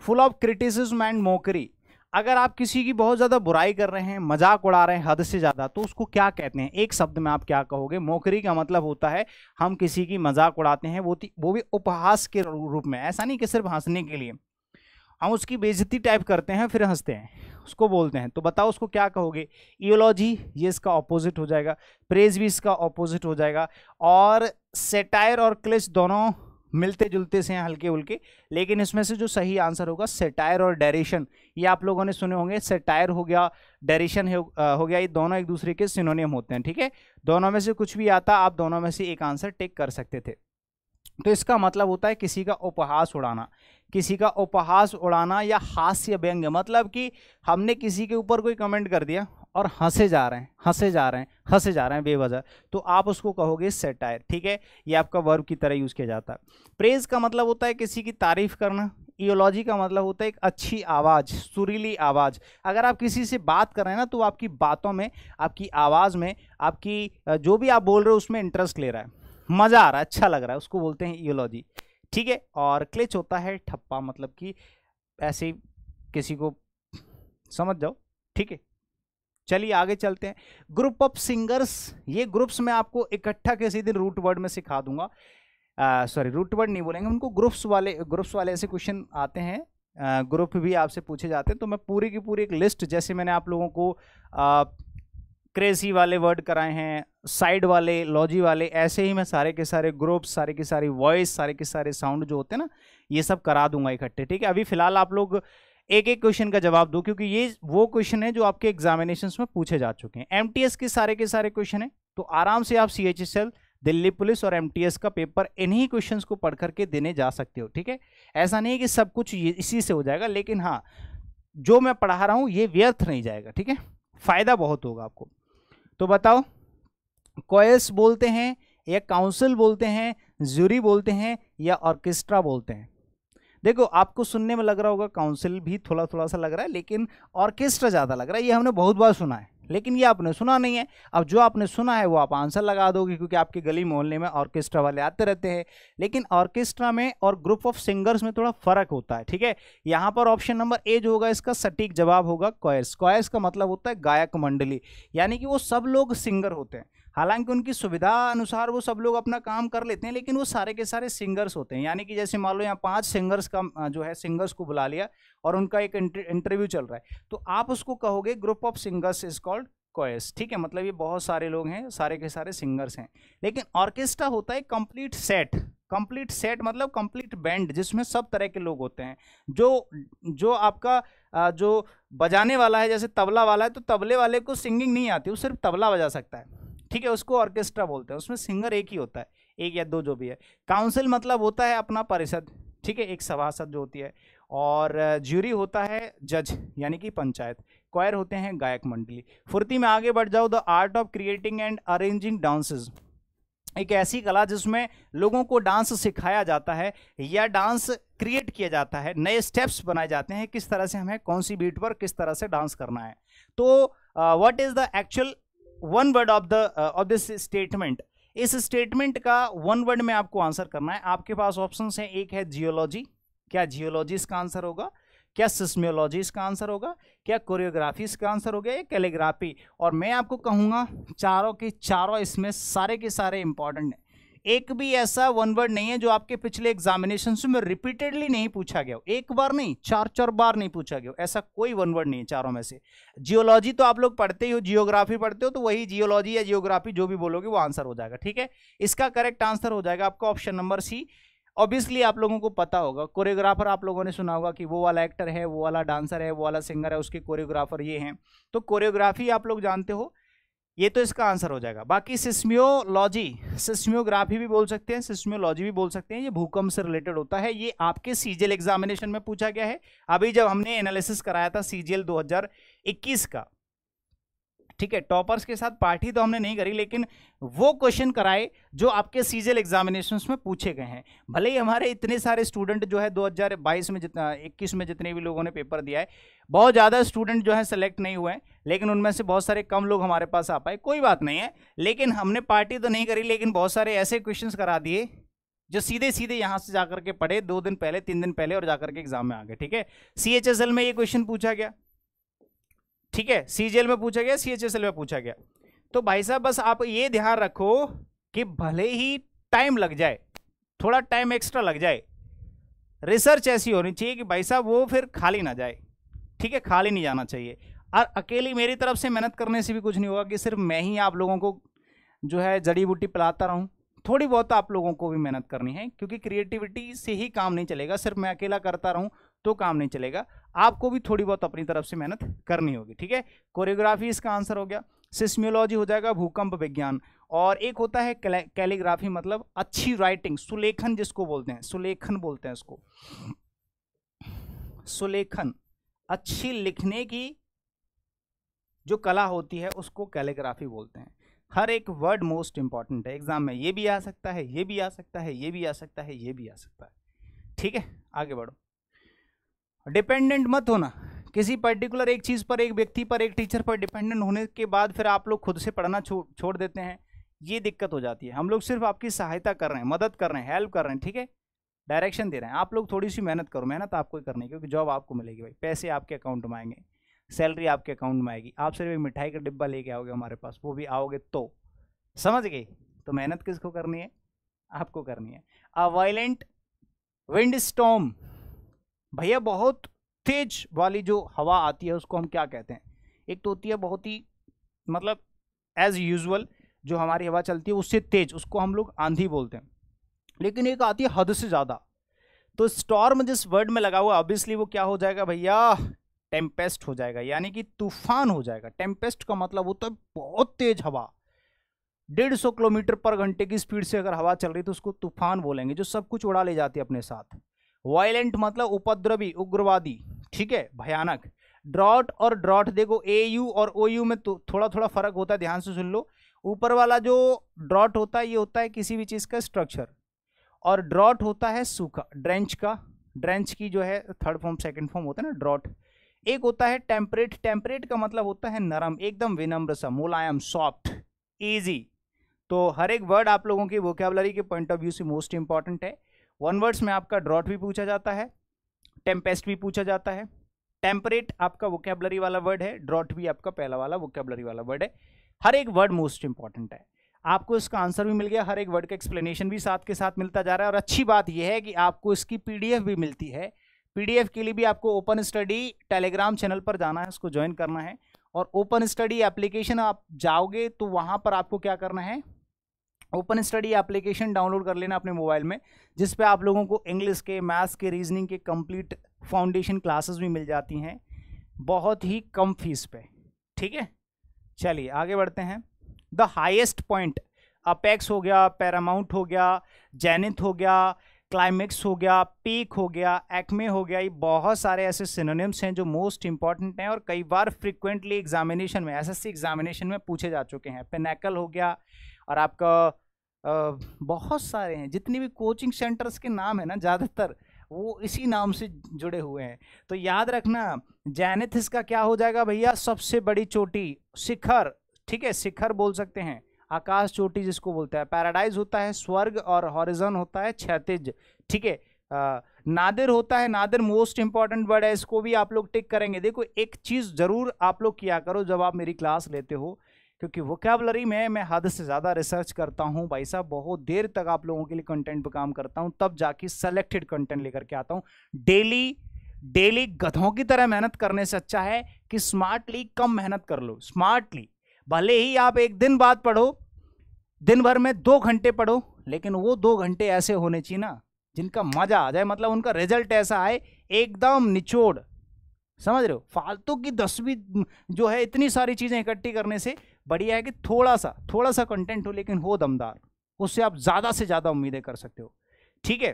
full of criticism and mockery अगर आप किसी की बहुत ज़्यादा बुराई कर रहे हैं मजाक उड़ा रहे हैं हद से ज़्यादा तो उसको क्या कहते हैं एक शब्द में आप क्या कहोगे मोकरी का मतलब होता है हम किसी की मजाक उड़ाते हैं वो वो भी उपहास के रूप में ऐसा नहीं कि सिर्फ हंसने के लिए हम उसकी बेजती टाइप करते हैं फिर हंसते हैं उसको बोलते हैं तो बताओ उसको क्या कहोगे ईओलॉजी ये इसका ऑपोजिट हो जाएगा प्रेज भी इसका ऑपोजिट हो जाएगा और सेटायर और क्लिश दोनों मिलते जुलते से हैं हल्के उल्के लेकिन इसमें से जो सही आंसर होगा सेटायर और डेरेशन ये आप लोगों ने सुने होंगे सेटायर हो गया डेरेशन हो गया ये दोनों एक दूसरे के सिनोनियम होते हैं ठीक है दोनों में से कुछ भी आता आप दोनों में से एक आंसर टेक कर सकते थे तो इसका मतलब होता है किसी का उपहास उड़ाना किसी का उपहास उड़ाना या हास्य व्यंग्य मतलब कि हमने किसी के ऊपर कोई कमेंट कर दिया और हंसे जा रहे हैं हंसे जा रहे हैं हंसे जा रहे हैं बेवजह तो आप उसको कहोगे सेटायर ठीक है ये आपका वर्ब की तरह यूज़ किया जाता है प्रेज का मतलब होता है किसी की तारीफ करना ईओलॉजी का मतलब होता है एक अच्छी आवाज़ सुरीली आवाज़ अगर आप किसी से बात कर रहे हैं ना तो आपकी बातों में आपकी आवाज़ में आपकी जो भी आप बोल रहे हो उसमें इंटरेस्ट ले रहा है मज़ा आ रहा है अच्छा लग रहा है उसको बोलते हैं ईओलॉजी ठीक है और क्लिच होता है ठप्पा मतलब कि ऐसे किसी को समझ जाओ ठीक है चलिए आगे चलते हैं ग्रुप ऑफ सिंगर्स ये ग्रुप्स मैं आपको इकट्ठा किसी दिन रूट वर्ड में सिखा दूंगा सॉरी रूट वर्ड नहीं बोलेंगे उनको ग्रुप्स वाले ग्रुप्स वाले ऐसे क्वेश्चन आते हैं ग्रुप भी आपसे पूछे जाते हैं तो मैं पूरी की पूरी एक लिस्ट जैसे मैंने आप लोगों को क्रेजी वाले वर्ड कराए हैं साइड वाले लॉजी वाले ऐसे ही मैं सारे के सारे ग्रुप्स सारे के सारे वॉइस सारे के सारे साउंड जो होते हैं ना ये सब करा दूंगा इकट्ठे ठीक है अभी फिलहाल आप लोग एक एक क्वेश्चन का जवाब दो क्योंकि ये वो क्वेश्चन है जो आपके एग्जामिनेशन में पूछे जा चुके हैं एम के सारे के सारे क्वेश्चन है तो आराम से आप सी दिल्ली पुलिस और एम का पेपर इन्हीं क्वेश्चन को पढ़ करके देने जा सकते हो ठीक है ऐसा नहीं है कि सब कुछ इसी से हो जाएगा लेकिन हाँ जो मैं पढ़ा रहा हूँ ये व्यर्थ नहीं जाएगा ठीक है फ़ायदा बहुत होगा आपको तो बताओ कोयस बोलते हैं या काउंसिल बोलते हैं ज्यूरी बोलते हैं या ऑर्केस्ट्रा बोलते हैं देखो आपको सुनने में लग रहा होगा काउंसिल भी थोड़ा थोड़ा सा लग रहा है लेकिन ऑर्केस्ट्रा ज़्यादा लग रहा है ये हमने बहुत बार सुना है लेकिन ये आपने सुना नहीं है अब जो आपने सुना है वो आप आंसर लगा दोगे क्योंकि आपके गली मोहल्ले में ऑर्केस्ट्रा वाले आते रहते हैं लेकिन ऑर्केस्ट्रा में और ग्रुप ऑफ सिंगर्स में थोड़ा फर्क होता है ठीक है यहाँ पर ऑप्शन नंबर ए जो होगा इसका सटीक जवाब होगा कॉयस कॉयस का मतलब होता है गायक मंडली यानी कि वो सब लोग सिंगर होते हैं हालांकि उनकी सुविधा अनुसार वो सब लोग अपना काम कर लेते हैं लेकिन वो सारे के सारे सिंगर्स होते हैं यानी कि जैसे मान लो यहाँ पाँच सिंगर्स का जो है सिंगर्स को बुला लिया और उनका एक इंटरव्यू चल रहा है तो आप उसको कहोगे group of singers is called कोयस ठीक है मतलब ये बहुत सारे लोग हैं सारे के सारे सिंगर्स हैं लेकिन ऑर्केस्ट्रा होता है कंप्लीट सेट कंप्लीट सेट मतलब कंप्लीट बैंड जिसमें सब तरह के लोग होते हैं जो जो आपका जो बजाने वाला है जैसे तबला वाला है तो तबले वाले को सिंगिंग नहीं आती वो सिर्फ तबला बजा सकता है ठीक है उसको ऑर्केस्ट्रा बोलते हैं उसमें सिंगर एक ही होता है एक या दो जो भी है काउंसिल मतलब होता है अपना परिषद ठीक है एक सभासद जो होती है और ज्यूरी होता है जज यानी कि पंचायत क्वायर होते हैं गायक मंडली फुर्ती में आगे बढ़ जाओ the art of creating and arranging dances एक ऐसी कला जिसमें लोगों को डांस सिखाया जाता है या डांस क्रिएट किया जाता है नए स्टेप्स बनाए जाते हैं किस तरह से हमें कौन सी बीट पर किस तरह से डांस करना है तो what is the actual one word of the of this statement इस स्टेटमेंट का वन वर्ड में आपको आंसर करना है आपके पास ऑप्शन हैं एक है जियोलॉजी क्या जियोलॉजी इसका आंसर होगा क्या सिस्मियोलॉजी इसका आंसर होगा क्या कोरियोग्राफी इसका आंसर हो गया या कैलीग्राफी और मैं आपको कहूँगा चारों के चारों इसमें सारे के सारे इंपॉर्टेंट हैं एक भी ऐसा वन वर्ड नहीं है जो आपके पिछले एग्जामिनेशन में रिपीटेडली नहीं पूछा गया एक बार नहीं चार चार बार नहीं पूछा गया ऐसा कोई वन वर्ड नहीं है चारों में से जियोलॉजी तो आप लोग पढ़ते ही हो जियोग्राफी पढ़ते हो तो वही जियोलॉजी या जियोग्राफी जो भी बोलोगे वो आंसर हो जाएगा ठीक है इसका करेक्ट आंसर हो जाएगा आपका ऑप्शन नंबर सी ऑब्वियसली आप लोगों को पता होगा कोरियोग्राफर आप लोगों ने सुना होगा कि वो वाला एक्टर है वो वाला डांसर है वो वाला सिंगर है उसके कोरियोग्राफर ये हैं तो कोरियोग्राफी आप लोग जानते हो ये तो इसका आंसर हो जाएगा बाकी सिस्मियोलॉजी सिस्मियोग्राफी भी बोल सकते हैं सिस्मियोलॉजी भी बोल सकते हैं ये भूकंप से रिलेटेड होता है ये आपके सीजीएल एग्जामिनेशन में पूछा गया है अभी जब हमने एनालिसिस कराया था सीजीएल 2021 का ठीक है टॉपर्स के साथ पार्टी तो हमने नहीं करी लेकिन वो क्वेश्चन कराए जो आपके सीजल एग्जामिनेशन में पूछे गए हैं भले ही हमारे इतने सारे स्टूडेंट जो है 2022 में जितना इक्कीस में जितने भी लोगों ने पेपर दिया है बहुत ज़्यादा स्टूडेंट जो है सेलेक्ट नहीं हुए लेकिन उनमें से बहुत सारे कम लोग हमारे पास आ पाए कोई बात नहीं है लेकिन हमने पार्टी तो नहीं करी लेकिन बहुत सारे ऐसे क्वेश्चन करा दिए जो सीधे सीधे यहाँ से जा करके पढ़े दो दिन पहले तीन दिन पहले और जा के एग्जाम में आ गए ठीक है सी में ये क्वेश्चन पूछा गया ठीक है सीजीएल में पूछा गया सीएचएसएल में पूछा गया तो भाई साहब बस आप ये ध्यान रखो कि भले ही टाइम लग जाए थोड़ा टाइम एक्स्ट्रा लग जाए रिसर्च ऐसी होनी चाहिए कि भाई साहब वो फिर खाली ना जाए ठीक है खाली नहीं जाना चाहिए और अकेली मेरी तरफ से मेहनत करने से भी कुछ नहीं होगा कि सिर्फ मैं ही आप लोगों को जो है जड़ी बूटी पिलाता रहूं थोड़ी बहुत आप लोगों को भी मेहनत करनी है क्योंकि क्रिएटिविटी से ही काम नहीं चलेगा सिर्फ मैं अकेला करता रहूं तो काम नहीं चलेगा आपको भी थोड़ी बहुत अपनी तरफ से मेहनत करनी होगी ठीक है कोरियोग्राफी इसका आंसर हो गया सिस्मियोलॉजी हो जाएगा भूकंप विज्ञान और एक होता है कैलीग्राफी मतलब अच्छी राइटिंग सुलेखन जिसको बोलते हैं सुलेखन बोलते हैं उसको सुलेखन अच्छी लिखने की जो कला होती है उसको कैलीग्राफी बोलते हैं हर एक वर्ड मोस्ट इंपॉर्टेंट है एग्जाम में ये भी आ सकता है ये भी आ सकता है ये भी आ सकता है ये भी आ सकता है ठीक है आगे बढ़ो डिपेंडेंट मत होना किसी पर्टिकुलर एक चीज़ पर एक व्यक्ति पर एक टीचर पर डिपेंडेंट होने के बाद फिर आप लोग खुद से पढ़ना छो, छोड़ देते हैं ये दिक्कत हो जाती है हम लोग सिर्फ आपकी सहायता कर रहे हैं मदद कर रहे हैं हेल्प कर रहे हैं ठीक है डायरेक्शन दे रहे हैं आप लोग थोड़ी सी मेहनत करो मेहनत आपको ही करनी है क्योंकि जॉब आपको मिलेगी भाई पैसे आपके अकाउंट में आएंगे सैलरी आपके अकाउंट में आएगी आप सिर्फ एक मिठाई का डिब्बा लेके आओगे हमारे पास वो भी आओगे तो समझ गए तो मेहनत किसको करनी है आपको करनी है अ वायलेंट विंड स्टॉम भैया बहुत तेज वाली जो हवा आती है उसको हम क्या कहते हैं एक तो होती है बहुत ही मतलब एज यूजल जो हमारी हवा चलती है उससे तेज उसको हम लोग आंधी बोलते हैं लेकिन एक आती है हद से ज़्यादा तो स्टॉर्म जिस वर्ड में लगा हुआ ऑब्वियसली वो क्या हो जाएगा भैया टेम्पेस्ट हो जाएगा यानी कि तूफान हो जाएगा टेम्पेस्ट का मतलब होता है बहुत तेज हवा डेढ़ सौ किलोमीटर पर घंटे की स्पीड से अगर हवा चल रही तो उसको तूफान बोलेंगे जो सब कुछ उड़ा ले जाती है अपने साथ वायलेंट मतलब उपद्रवी उग्रवादी ठीक है भयानक ड्रॉट और ड्रॉट देखो ए यू और ओ यू में तो थोड़ा थोड़ा फर्क होता है ध्यान से सुन लो ऊपर वाला जो ड्रॉट होता है ये होता है किसी भी चीज़ का स्ट्रक्चर और ड्रॉट होता है सूखा ड्रेंच का ड्रेंच की जो है थर्ड फॉर्म सेकेंड फॉर्म होता है ना ड्रॉट एक होता है टेम्परेट टेम्परेट का मतलब होता है नरम एकदम विनम्र सा मुलायम सॉफ्ट ईजी तो हर एक वर्ड आप लोगों की वोकेबलरी के पॉइंट ऑफ व्यू से मोस्ट इंपॉर्टेंट है वन वर्ड्स में आपका ड्रॉट भी पूछा जाता है टेम्पेस्ट भी पूछा जाता है टेम्परेट आपका वोकेबलरी वाला वर्ड है ड्रॉट भी आपका पहला वाला वोकेबलरी वाला वर्ड है हर एक वर्ड मोस्ट इंपॉर्टेंट है आपको इसका आंसर भी मिल गया हर एक वर्ड का एक्सप्लेनेशन भी साथ के साथ मिलता जा रहा है और अच्छी बात यह है कि आपको इसकी पी भी मिलती है पी के लिए भी आपको ओपन स्टडी टेलीग्राम चैनल पर जाना है उसको ज्वाइन करना है और ओपन स्टडी एप्लीकेशन आप जाओगे तो वहाँ पर आपको क्या करना है ओपन स्टडी एप्लीकेशन डाउनलोड कर लेना अपने मोबाइल में जिस पे आप लोगों को इंग्लिश के मैथ्स के रीजनिंग के कंप्लीट फाउंडेशन क्लासेस भी मिल जाती हैं बहुत ही कम फीस पे ठीक है चलिए आगे बढ़ते हैं द हाइस्ट पॉइंट अपेक्स हो गया पैरामाउंट हो गया जैनिथ हो गया क्लाइमेक्स हो गया पीक हो गया एक्मे हो गया ये बहुत सारे ऐसे सिनोनिम्स हैं जो मोस्ट इंपॉर्टेंट हैं और कई बार फ्रिक्वेंटली एग्जामिनेशन में एसएससी एग्जामिनेशन में पूछे जा चुके हैं पेनेकल हो गया और आपका बहुत सारे हैं जितने भी कोचिंग सेंटर्स के नाम है ना ज़्यादातर वो इसी नाम से जुड़े हुए हैं तो याद रखना जैनिथिस का क्या हो जाएगा भैया सबसे बड़ी चोटी शिखर ठीक है शिखर बोल सकते हैं आकाश चोटी जिसको बोलते हैं पैराडाइज होता है स्वर्ग और हॉरिजन होता है क्षतिज ठीक है नादिर होता है नादिर मोस्ट इंपॉर्टेंट वर्ड है इसको भी आप लोग टिक करेंगे देखो एक चीज़ ज़रूर आप लोग किया करो जब आप मेरी क्लास लेते हो क्योंकि वोकेबलरी में मैं हद से ज़्यादा रिसर्च करता हूँ भाई साहब बहुत देर तक आप लोगों के लिए कंटेंट पर काम करता हूँ तब जाके सेलेक्टेड कंटेंट लेकर के आता हूँ डेली डेली गधों की तरह मेहनत करने से अच्छा है कि स्मार्टली कम मेहनत कर लो स्मार्टली भले ही आप एक दिन बाद पढ़ो दिन भर में दो घंटे पढ़ो लेकिन वो दो घंटे ऐसे होने चाहिए ना जिनका मज़ा आ जाए मतलब उनका रिजल्ट ऐसा आए एकदम निचोड़ समझ रहे हो फालतू की दसवीं जो है इतनी सारी चीज़ें इकट्ठी करने से बढ़िया है कि थोड़ा सा थोड़ा सा कंटेंट हो लेकिन हो दमदार उससे आप ज़्यादा से ज़्यादा उम्मीदें कर सकते हो ठीक है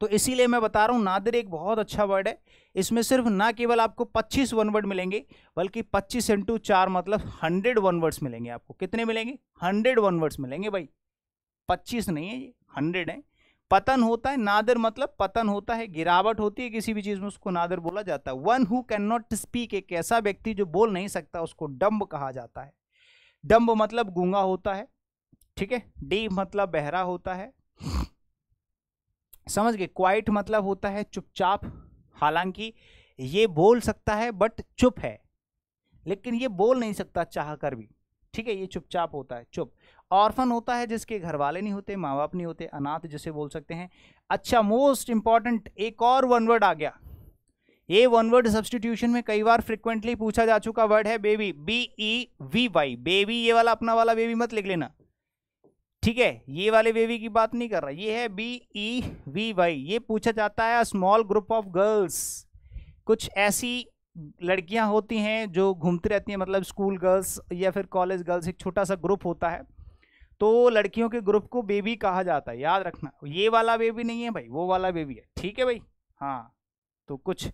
तो इसीलिए मैं बता रहा हूँ नादिर एक बहुत अच्छा वर्ड है इसमें सिर्फ ना केवल आपको 25 वन वर्ड मिलेंगे बल्कि 25 इंटू चार मतलब 100 वन वर्ड्स मिलेंगे आपको कितने मिलेंगे 100 वन वर्ड्स मिलेंगे भाई 25 नहीं है ये 100 है पतन होता है नादर मतलब पतन होता है गिरावट होती है किसी भी चीज़ में उसको नादर बोला जाता है one who can not speak एक ऐसा व्यक्ति जो बोल नहीं सकता उसको डम्ब कहा जाता है डम्ब मतलब गूंगा होता है ठीक है डी मतलब बहरा होता है समझ गए क्वाइट मतलब होता है चुपचाप हालांकि ये बोल सकता है बट चुप है लेकिन ये बोल नहीं सकता चाह कर भी ठीक है ये चुपचाप होता है चुप ऑर्फन होता है जिसके घर वाले नहीं होते माँ बाप नहीं होते अनाथ जिसे बोल सकते हैं अच्छा मोस्ट इंपॉर्टेंट एक और वन वर्ड आ गया ये वन वर्ड सब्सटीट्यूशन में कई बार फ्रिक्वेंटली पूछा जा चुका वर्ड है baby B E V Y baby ये वाला अपना वाला बेबी मत लिख लेना ठीक है ये वाले बेबी की बात नहीं कर रहा ये है बी ई वी वाई ये पूछा जाता है स्मॉल ग्रुप ऑफ गर्ल्स कुछ ऐसी लड़कियां होती हैं जो घूमती रहती हैं मतलब स्कूल गर्ल्स या फिर कॉलेज गर्ल्स एक छोटा सा ग्रुप होता है तो लड़कियों के ग्रुप को बेबी कहा जाता है याद रखना ये वाला बेबी नहीं है भाई वो वाला बेबी है ठीक है भाई हाँ तो कुछ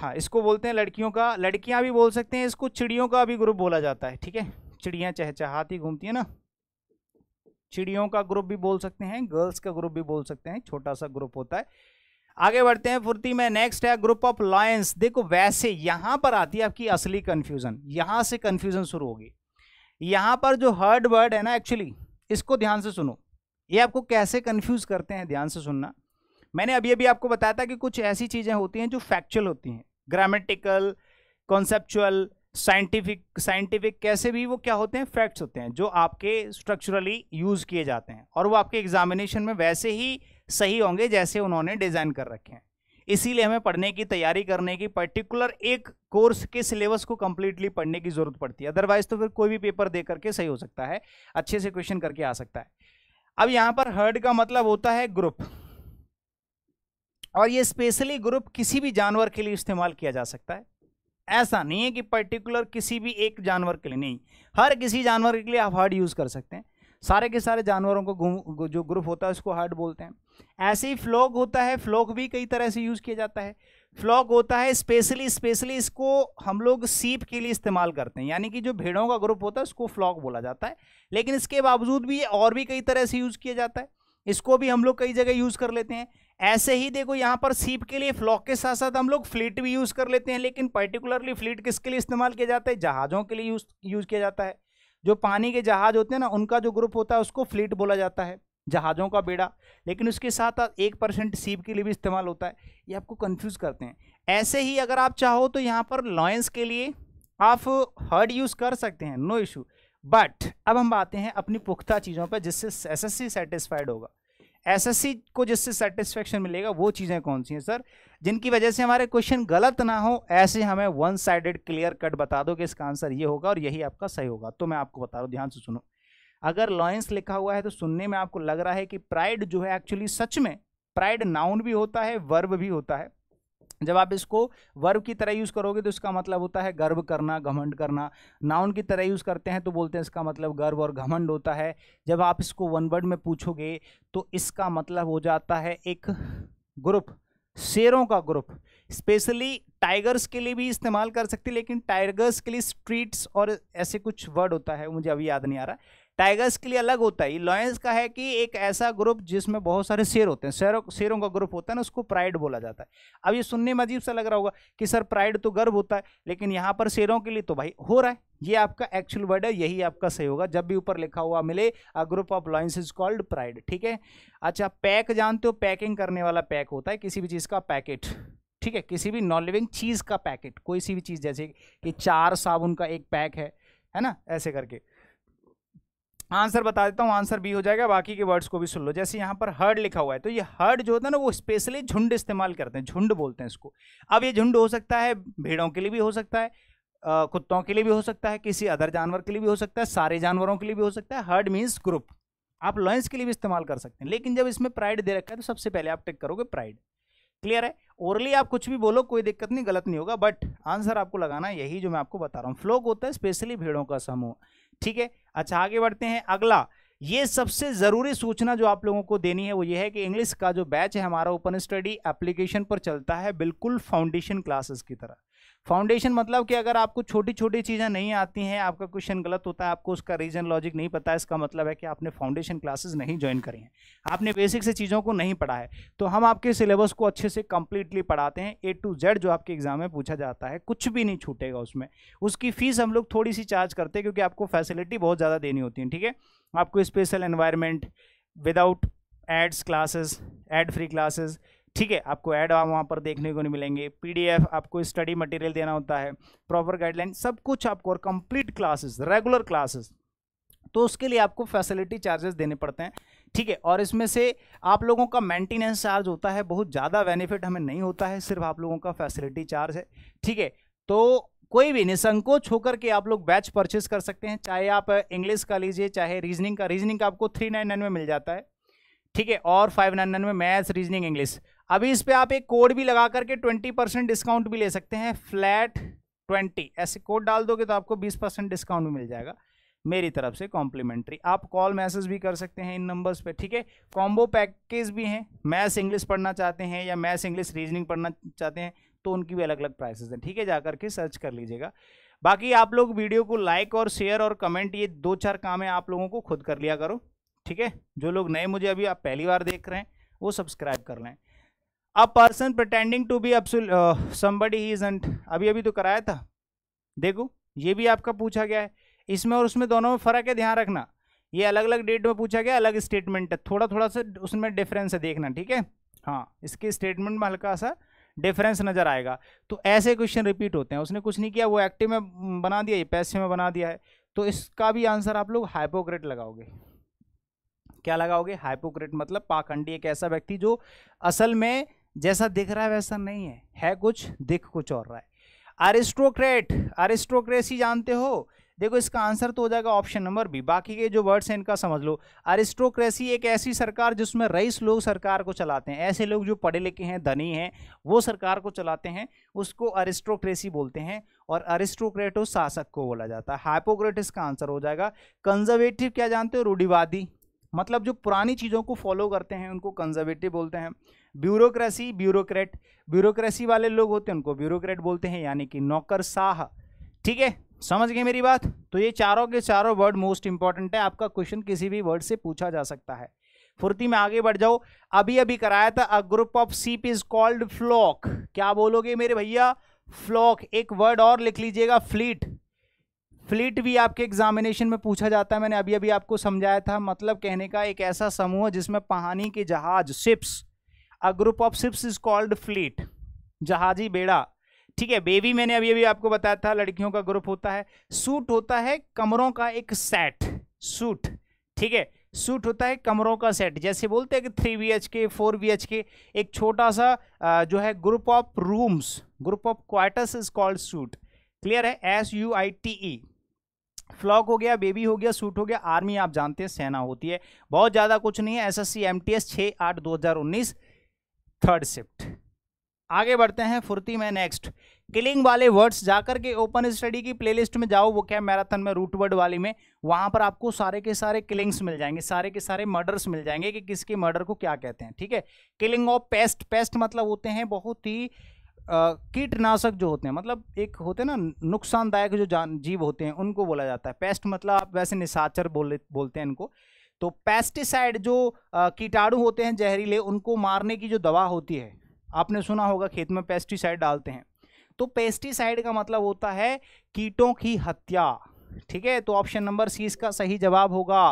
हाँ इसको बोलते हैं लड़कियों का लड़कियाँ भी बोल सकते हैं इसको चिड़ियों का भी ग्रुप बोला जाता है ठीक है चिड़ियाँ चहचहाती घूमती है ना चिड़ियों का ग्रुप भी बोल सकते हैं गर्ल्स का ग्रुप भी बोल सकते हैं छोटा सा ग्रुप होता है आगे बढ़ते हैं फुर्ती में नेक्स्ट है ग्रुप ऑफ लायंस देखो वैसे यहाँ पर आती है आपकी असली कन्फ्यूज़न यहाँ से कन्फ्यूज़न शुरू होगी यहाँ पर जो हर्ड वर्ड है ना एक्चुअली इसको ध्यान से सुनो ये आपको कैसे कन्फ्यूज़ करते हैं ध्यान से सुनना मैंने अभी अभी आपको बताया था कि कुछ ऐसी चीज़ें होती हैं जो फैक्चुअल होती हैं ग्रामेटिकल कॉन्सेप्चुअल साइंटिफिक साइंटिफिक कैसे भी वो क्या होते हैं फैक्ट्स होते हैं जो आपके स्ट्रक्चरली यूज़ किए जाते हैं और वो आपके एग्जामिनेशन में वैसे ही सही होंगे जैसे उन्होंने डिज़ाइन कर रखे हैं इसीलिए हमें पढ़ने की तैयारी करने की पर्टिकुलर एक कोर्स के सिलेबस को कम्प्लीटली पढ़ने की ज़रूरत पड़ती है अदरवाइज तो फिर कोई भी पेपर दे करके सही हो सकता है अच्छे से क्वेश्चन करके आ सकता है अब यहाँ पर हर्ड का मतलब होता है ग्रुप और ये स्पेशली ग्रुप किसी भी जानवर के लिए इस्तेमाल किया जा सकता है ऐसा नहीं है कि पर्टिकुलर किसी भी एक जानवर के लिए नहीं हर किसी जानवर के लिए आप हार्ड यूज़ कर सकते हैं सारे के सारे जानवरों को जो ग्रुप होता है उसको हार्ड बोलते हैं ऐसे ही फ्लॉक होता है फ्लॉक भी कई तरह से यूज़ किया जाता है फ्लॉक होता है स्पेशली स्पेशली इसको हम लोग सीप के लिए इस्तेमाल करते हैं यानी कि जो भेड़ों का ग्रुप होता है उसको फ्लॉक बोला जाता है लेकिन इसके बावजूद भी और भी कई तरह से यूज़ किया जाता है इसको भी हम लोग कई जगह यूज कर लेते हैं ऐसे ही देखो यहाँ पर सीप के लिए फ्लॉक के साथ साथ हम लोग फ्लीट भी यूज कर लेते हैं लेकिन पर्टिकुलरली फ्लीट किसके लिए इस्तेमाल किया जाता है जहाज़ों के लिए यूज यूज किया जाता है जो पानी के जहाज होते हैं ना उनका जो ग्रुप होता है उसको फ्लीट बोला जाता है जहाज़ों का बेड़ा लेकिन उसके साथ एक परसेंट सीप के लिए भी इस्तेमाल होता है ये आपको कन्फ्यूज़ करते हैं ऐसे ही अगर आप चाहो तो यहाँ पर लॉयंस के लिए आप हर्ड यूज़ कर सकते हैं नो इशू बट अब हम आते हैं अपनी पुख्ता चीज़ों पर जिससे एस एस सी सेटिस्फाइड होगा एस एस सी को जिससे सेटिस्फेक्शन मिलेगा वो चीज़ें कौन सी हैं सर जिनकी वजह से हमारे क्वेश्चन गलत ना हो ऐसे हमें वन साइडेड क्लियर कट बता दो कि इसका आंसर ये होगा और यही आपका सही होगा तो मैं आपको बता रहा हूँ ध्यान से सुनो अगर लॉयंस लिखा हुआ है तो सुनने में आपको लग रहा है कि प्राइड जो है एक्चुअली सच में प्राइड नाउन भी होता है वर्ब भी होता है जब आप इसको वर्ब की तरह यूज़ करोगे तो इसका मतलब होता है गर्व करना घमंड करना नाउन की तरह यूज़ करते हैं तो बोलते हैं इसका मतलब गर्व और घमंड होता है जब आप इसको वन वर्ड में पूछोगे तो इसका मतलब हो जाता है एक ग्रुप शेरों का ग्रुप स्पेशली टाइगर्स के लिए भी इस्तेमाल कर सकते लेकिन टाइगर्स के लिए स्ट्रीट्स और ऐसे कुछ वर्ड होता है मुझे अभी याद नहीं आ रहा टाइगर्स के लिए अलग होता है लॉयंस का है कि एक ऐसा ग्रुप जिसमें बहुत सारे शेर होते हैं शेरों शेरों का ग्रुप होता है ना उसको प्राइड बोला जाता है अब ये सुनने में अजीब सा लग रहा होगा कि सर प्राइड तो गर्व होता है लेकिन यहाँ पर शेरों के लिए तो भाई हो रहा है ये आपका एक्चुअल वर्ड है यही आपका सही होगा जब भी ऊपर लिखा हुआ मिले a group of lions is called pride ठीक है अच्छा पैक जानते हो पैकिंग करने वाला पैक होता है किसी भी चीज़ का पैकेट ठीक है किसी भी नॉन लिविंग चीज़ का पैकेट कोई सी भी चीज़ जैसे कि चार साबुन का एक पैक है है ना ऐसे करके आंसर बता देता हूँ आंसर बी हो जाएगा बाकी के वर्ड्स को भी सुन लो जैसे यहाँ पर हर्ड लिखा हुआ है तो ये हर्ड जो होता है ना वो स्पेशली झुंड इस्तेमाल करते हैं झुंड बोलते हैं इसको अब ये झुंड हो सकता है भेड़ों के लिए भी हो सकता है कुत्तों के लिए भी हो सकता है किसी अदर जानवर के लिए भी हो सकता है सारे जानवरों के लिए भी हो सकता है हर्ड मीन्स ग्रुप आप लॉयंस के लिए भी इस्तेमाल कर सकते हैं लेकिन जब इसमें प्राइड दे रखा है तो सबसे पहले आप टेक करोगे प्राइड क्लियर है ओरली आप कुछ भी बोलो कोई दिक्कत नहीं गलत नहीं होगा बट आंसर आपको लगाना यही जो मैं आपको बता रहा हूँ फ्लोक होता है स्पेशली भेड़ों का समूह ठीक है अच्छा आगे बढ़ते हैं अगला ये सबसे ज़रूरी सूचना जो आप लोगों को देनी है वो ये है कि इंग्लिश का जो बैच है हमारा ओपन स्टडी एप्लीकेशन पर चलता है बिल्कुल फाउंडेशन क्लासेस की तरह फाउंडेशन मतलब कि अगर आपको छोटी छोटी चीज़ें नहीं आती हैं आपका क्वेश्चन गलत होता है आपको उसका रीजन लॉजिक नहीं पता है इसका मतलब है कि आपने फाउंडेशन क्लासेस नहीं ज्वाइन करी हैं आपने बेसिक से चीज़ों को नहीं पढ़ा है तो हम आपके सिलेबस को अच्छे से कम्प्लीटली पढ़ाते हैं ए टू जेड जो आपके एग्जाम में पूछा जाता है कुछ भी नहीं छूटेगा उसमें उसकी फ़ीस हम लोग थोड़ी सी चार्ज करते हैं क्योंकि आपको फैसिलिटी बहुत ज़्यादा देनी होती है ठीक है आपको special environment without ads classes ad free classes ठीक है आपको ऐड वहाँ पर देखने को नहीं मिलेंगे पीडीएफ आपको स्टडी मटेरियल देना होता है प्रॉपर गाइडलाइन सब कुछ आपको और कंप्लीट क्लासेस रेगुलर क्लासेस तो उसके लिए आपको फैसिलिटी चार्जेस देने पड़ते हैं ठीक है और इसमें से आप लोगों का मेंटेनेंस चार्ज होता है बहुत ज़्यादा बेनिफिट हमें नहीं होता है सिर्फ आप लोगों का फैसिलिटी चार्ज है ठीक है तो कोई भी निसंकोच होकर के आप लोग बैच परचेस कर सकते हैं चाहे आप इंग्लिश का लीजिए चाहे रीजनिंग का रीजनिंग का आपको थ्री नाइन नाइन में मिल जाता है ठीक है और फाइव नाइन नाइन में मैथ्स रीजनिंग इंग्लिश अभी इस पर आप एक कोड भी लगा करके ट्वेंटी परसेंट डिस्काउंट भी ले सकते हैं फ्लैट ट्वेंटी ऐसे कोड डाल दोगे तो आपको बीस परसेंट डिस्काउंट भी मिल जाएगा मेरी तरफ से कॉम्प्लीमेंट्री आप कॉल मैसेज भी कर सकते हैं इन नंबर्स पे ठीक है कॉम्बो पैकेज भी हैं मैथ्स इंग्लिश पढ़ना चाहते हैं या मैथ्स इंग्लिश रीजनिंग पढ़ना चाहते हैं तो उनकी भी अलग अलग प्राइसेज हैं ठीक है जा करके सर्च कर लीजिएगा बाकी आप लोग वीडियो को लाइक और शेयर और कमेंट ये दो चार काम है आप लोगों को खुद कर लिया करो ठीक है जो लोग नए मुझे अभी आप पहली बार देख रहे हैं वो सब्सक्राइब कर लें a person pretending to be somebody he ain't अभी अभी तो कराया था देखो ये भी आपका पूछा गया है इसमें और उसमें दोनों में फ़र्क है ध्यान रखना ये अलग अलग डेट में पूछा गया अलग स्टेटमेंट है थोड़ा थोड़ा सा उसमें डिफरेंस है देखना ठीक है हाँ इसके स्टेटमेंट में हल्का सा डिफरेंस नज़र आएगा तो ऐसे क्वेश्चन रिपीट होते हैं उसने कुछ नहीं किया वो एक्टिव में बना दिया ये पैसे में बना दिया है तो इसका भी आंसर आप लोग हाइपोक्रेट लगाओगे क्या लगाओगे हाइपोक्रेट मतलब पाखंडी एक ऐसा व्यक्ति जो असल में जैसा दिख रहा है वैसा नहीं है है कुछ दिख कुछ और रहा है अरिस्टोक्रेट अरिस्टोक्रेसी जानते हो देखो इसका आंसर तो हो जाएगा ऑप्शन नंबर बी बाकी के जो वर्ड्स हैं इनका समझ लो अरिस्टोक्रेसी एक ऐसी सरकार जिसमें रईस लोग सरकार को चलाते हैं ऐसे लोग जो पढ़े लिखे हैं धनी हैं वो सरकार को चलाते हैं उसको अरिस्टोक्रेसी बोलते हैं और अरिस्टोक्रेटो शासक को बोला जाता है हाइपोक्रेट इसका आंसर हो जाएगा कंजर्वेटिव क्या जानते हो रूढ़िवादी मतलब जो पुरानी चीज़ों को फॉलो करते हैं उनको कंजर्वेटिव बोलते हैं ब्यूरोक्रेसी ब्यूरोक्रेट ब्यूरोक्रेसी वाले लोग होते हैं उनको ब्यूरोक्रेट बोलते हैं यानी कि नौकर शाह ठीक है समझ गए मेरी बात तो ये चारों के चारों वर्ड मोस्ट इंपॉर्टेंट है आपका क्वेश्चन किसी भी वर्ड से पूछा जा सकता है फुर्ती में आगे बढ़ जाओ अभी अभी कराया था a group of sheep is called flock क्या बोलोगे मेरे भैया फ्लॉक एक वर्ड और लिख लीजिएगा फ्लीट फ्लीट भी आपके एग्जामिनेशन में पूछा जाता है मैंने अभी अभी आपको समझाया था मतलब कहने का एक ऐसा समूह जिसमें पहानी के जहाज ships a group of ships is called fleet जहाजी बेड़ा ठीक है बेबी मैंने अभी अभी आपको बताया था लड़कियों का ग्रुप होता है सूट होता है कमरों का एक सेट सूट ठीक है सूट होता है कमरों का सेट जैसे बोलते हैं कि थ्री बी एच के फोर बी एच के एक छोटा सा जो है group of rooms group of quarters is called suite clear है S U I T E flock हो गया बेबी हो गया सूट हो गया आर्मी आप जानते हैं सेना होती है बहुत ज़्यादा कुछ नहीं है S S C M T S छः आठ दो हज़ार उन्नीस थर्ड शिफ्ट आगे बढ़ते हैं फुर्ती में नेक्स्ट किलिंग वाले वर्ड्स जाकर के ओपन स्टडी की प्लेलिस्ट में जाओ वो क्या मैराथन में रूट वर्ड वाली में वहाँ पर आपको सारे के सारे किलिंग्स मिल जाएंगे सारे के सारे मर्डर्स मिल जाएंगे कि किसके मर्डर को क्या कहते हैं ठीक है किलिंग ऑफ पेस्ट पेस्ट मतलब होते हैं बहुत ही कीटनाशक जो होते हैं मतलब एक होते हैं ना नुकसानदायक जो जान जीव होते हैं उनको बोला जाता है पेस्ट मतलब आप वैसे निशाचर बोले बोलते हैं इनको तो पेस्टिसाइड जो कीटाणु होते हैं जहरीले उनको मारने की जो दवा होती है आपने सुना होगा खेत में पेस्टिसाइड डालते हैं तो पेस्टिसाइड का मतलब होता है कीटों की हत्या ठीक है तो ऑप्शन नंबर सी इसका सही जवाब होगा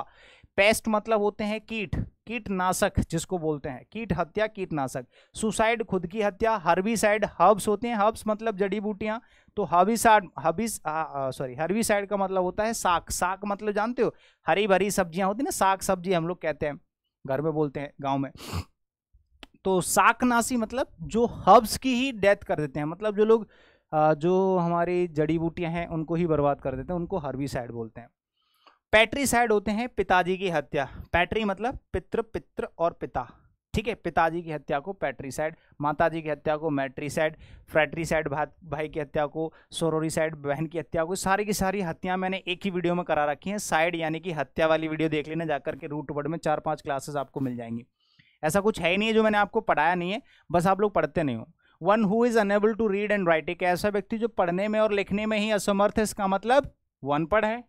पेस्ट मतलब होते हैं कीट कीटनाशक जिसको बोलते हैं कीट हत्या कीटनाशक सुसाइड खुद की हत्या हर्बिसाइड हर्ब्स होते हैं हर्ब्स मतलब जड़ी बूटियां तो हर्बिसाइड हर्बिस सॉरी हर्बिसाइड का मतलब होता है साग साग मतलब जानते हो हरी भरी सब्जियां होती है ना साग सब्जी हम लोग कहते हैं घर में बोलते हैं गाँव में तो साकनाशी मतलब जो हर्ब्स की ही डेथ कर देते हैं मतलब जो लोग जो हमारी जड़ी बूटियाँ हैं उनको ही बर्बाद कर देते हैं उनको हर्बिसाइड बोलते हैं पैट्रीसाइड होते हैं पिताजी की हत्या पैट्री मतलब पितृ पित्र और पिता ठीक है पिताजी की हत्या को पैट्रीसाइड माताजी की हत्या को मैट्रीसाइड फ्रैट्रीसाइड साइड भाई की हत्या को साइड बहन की हत्या को सारी की सारी हत्या मैंने एक ही वीडियो में करा रखी हैं साइड यानी कि हत्या वाली वीडियो देख लेना जाकर के रूट वर्ड में चार पाँच क्लासेस आपको मिल जाएंगी ऐसा कुछ है ही नहीं है जो मैंने आपको पढ़ाया नहीं है बस आप लोग पढ़ते नहीं हो one who is unable to read and write एक ऐसा व्यक्ति जो पढ़ने में और लिखने में ही असमर्थ है इसका मतलब वन पढ़ है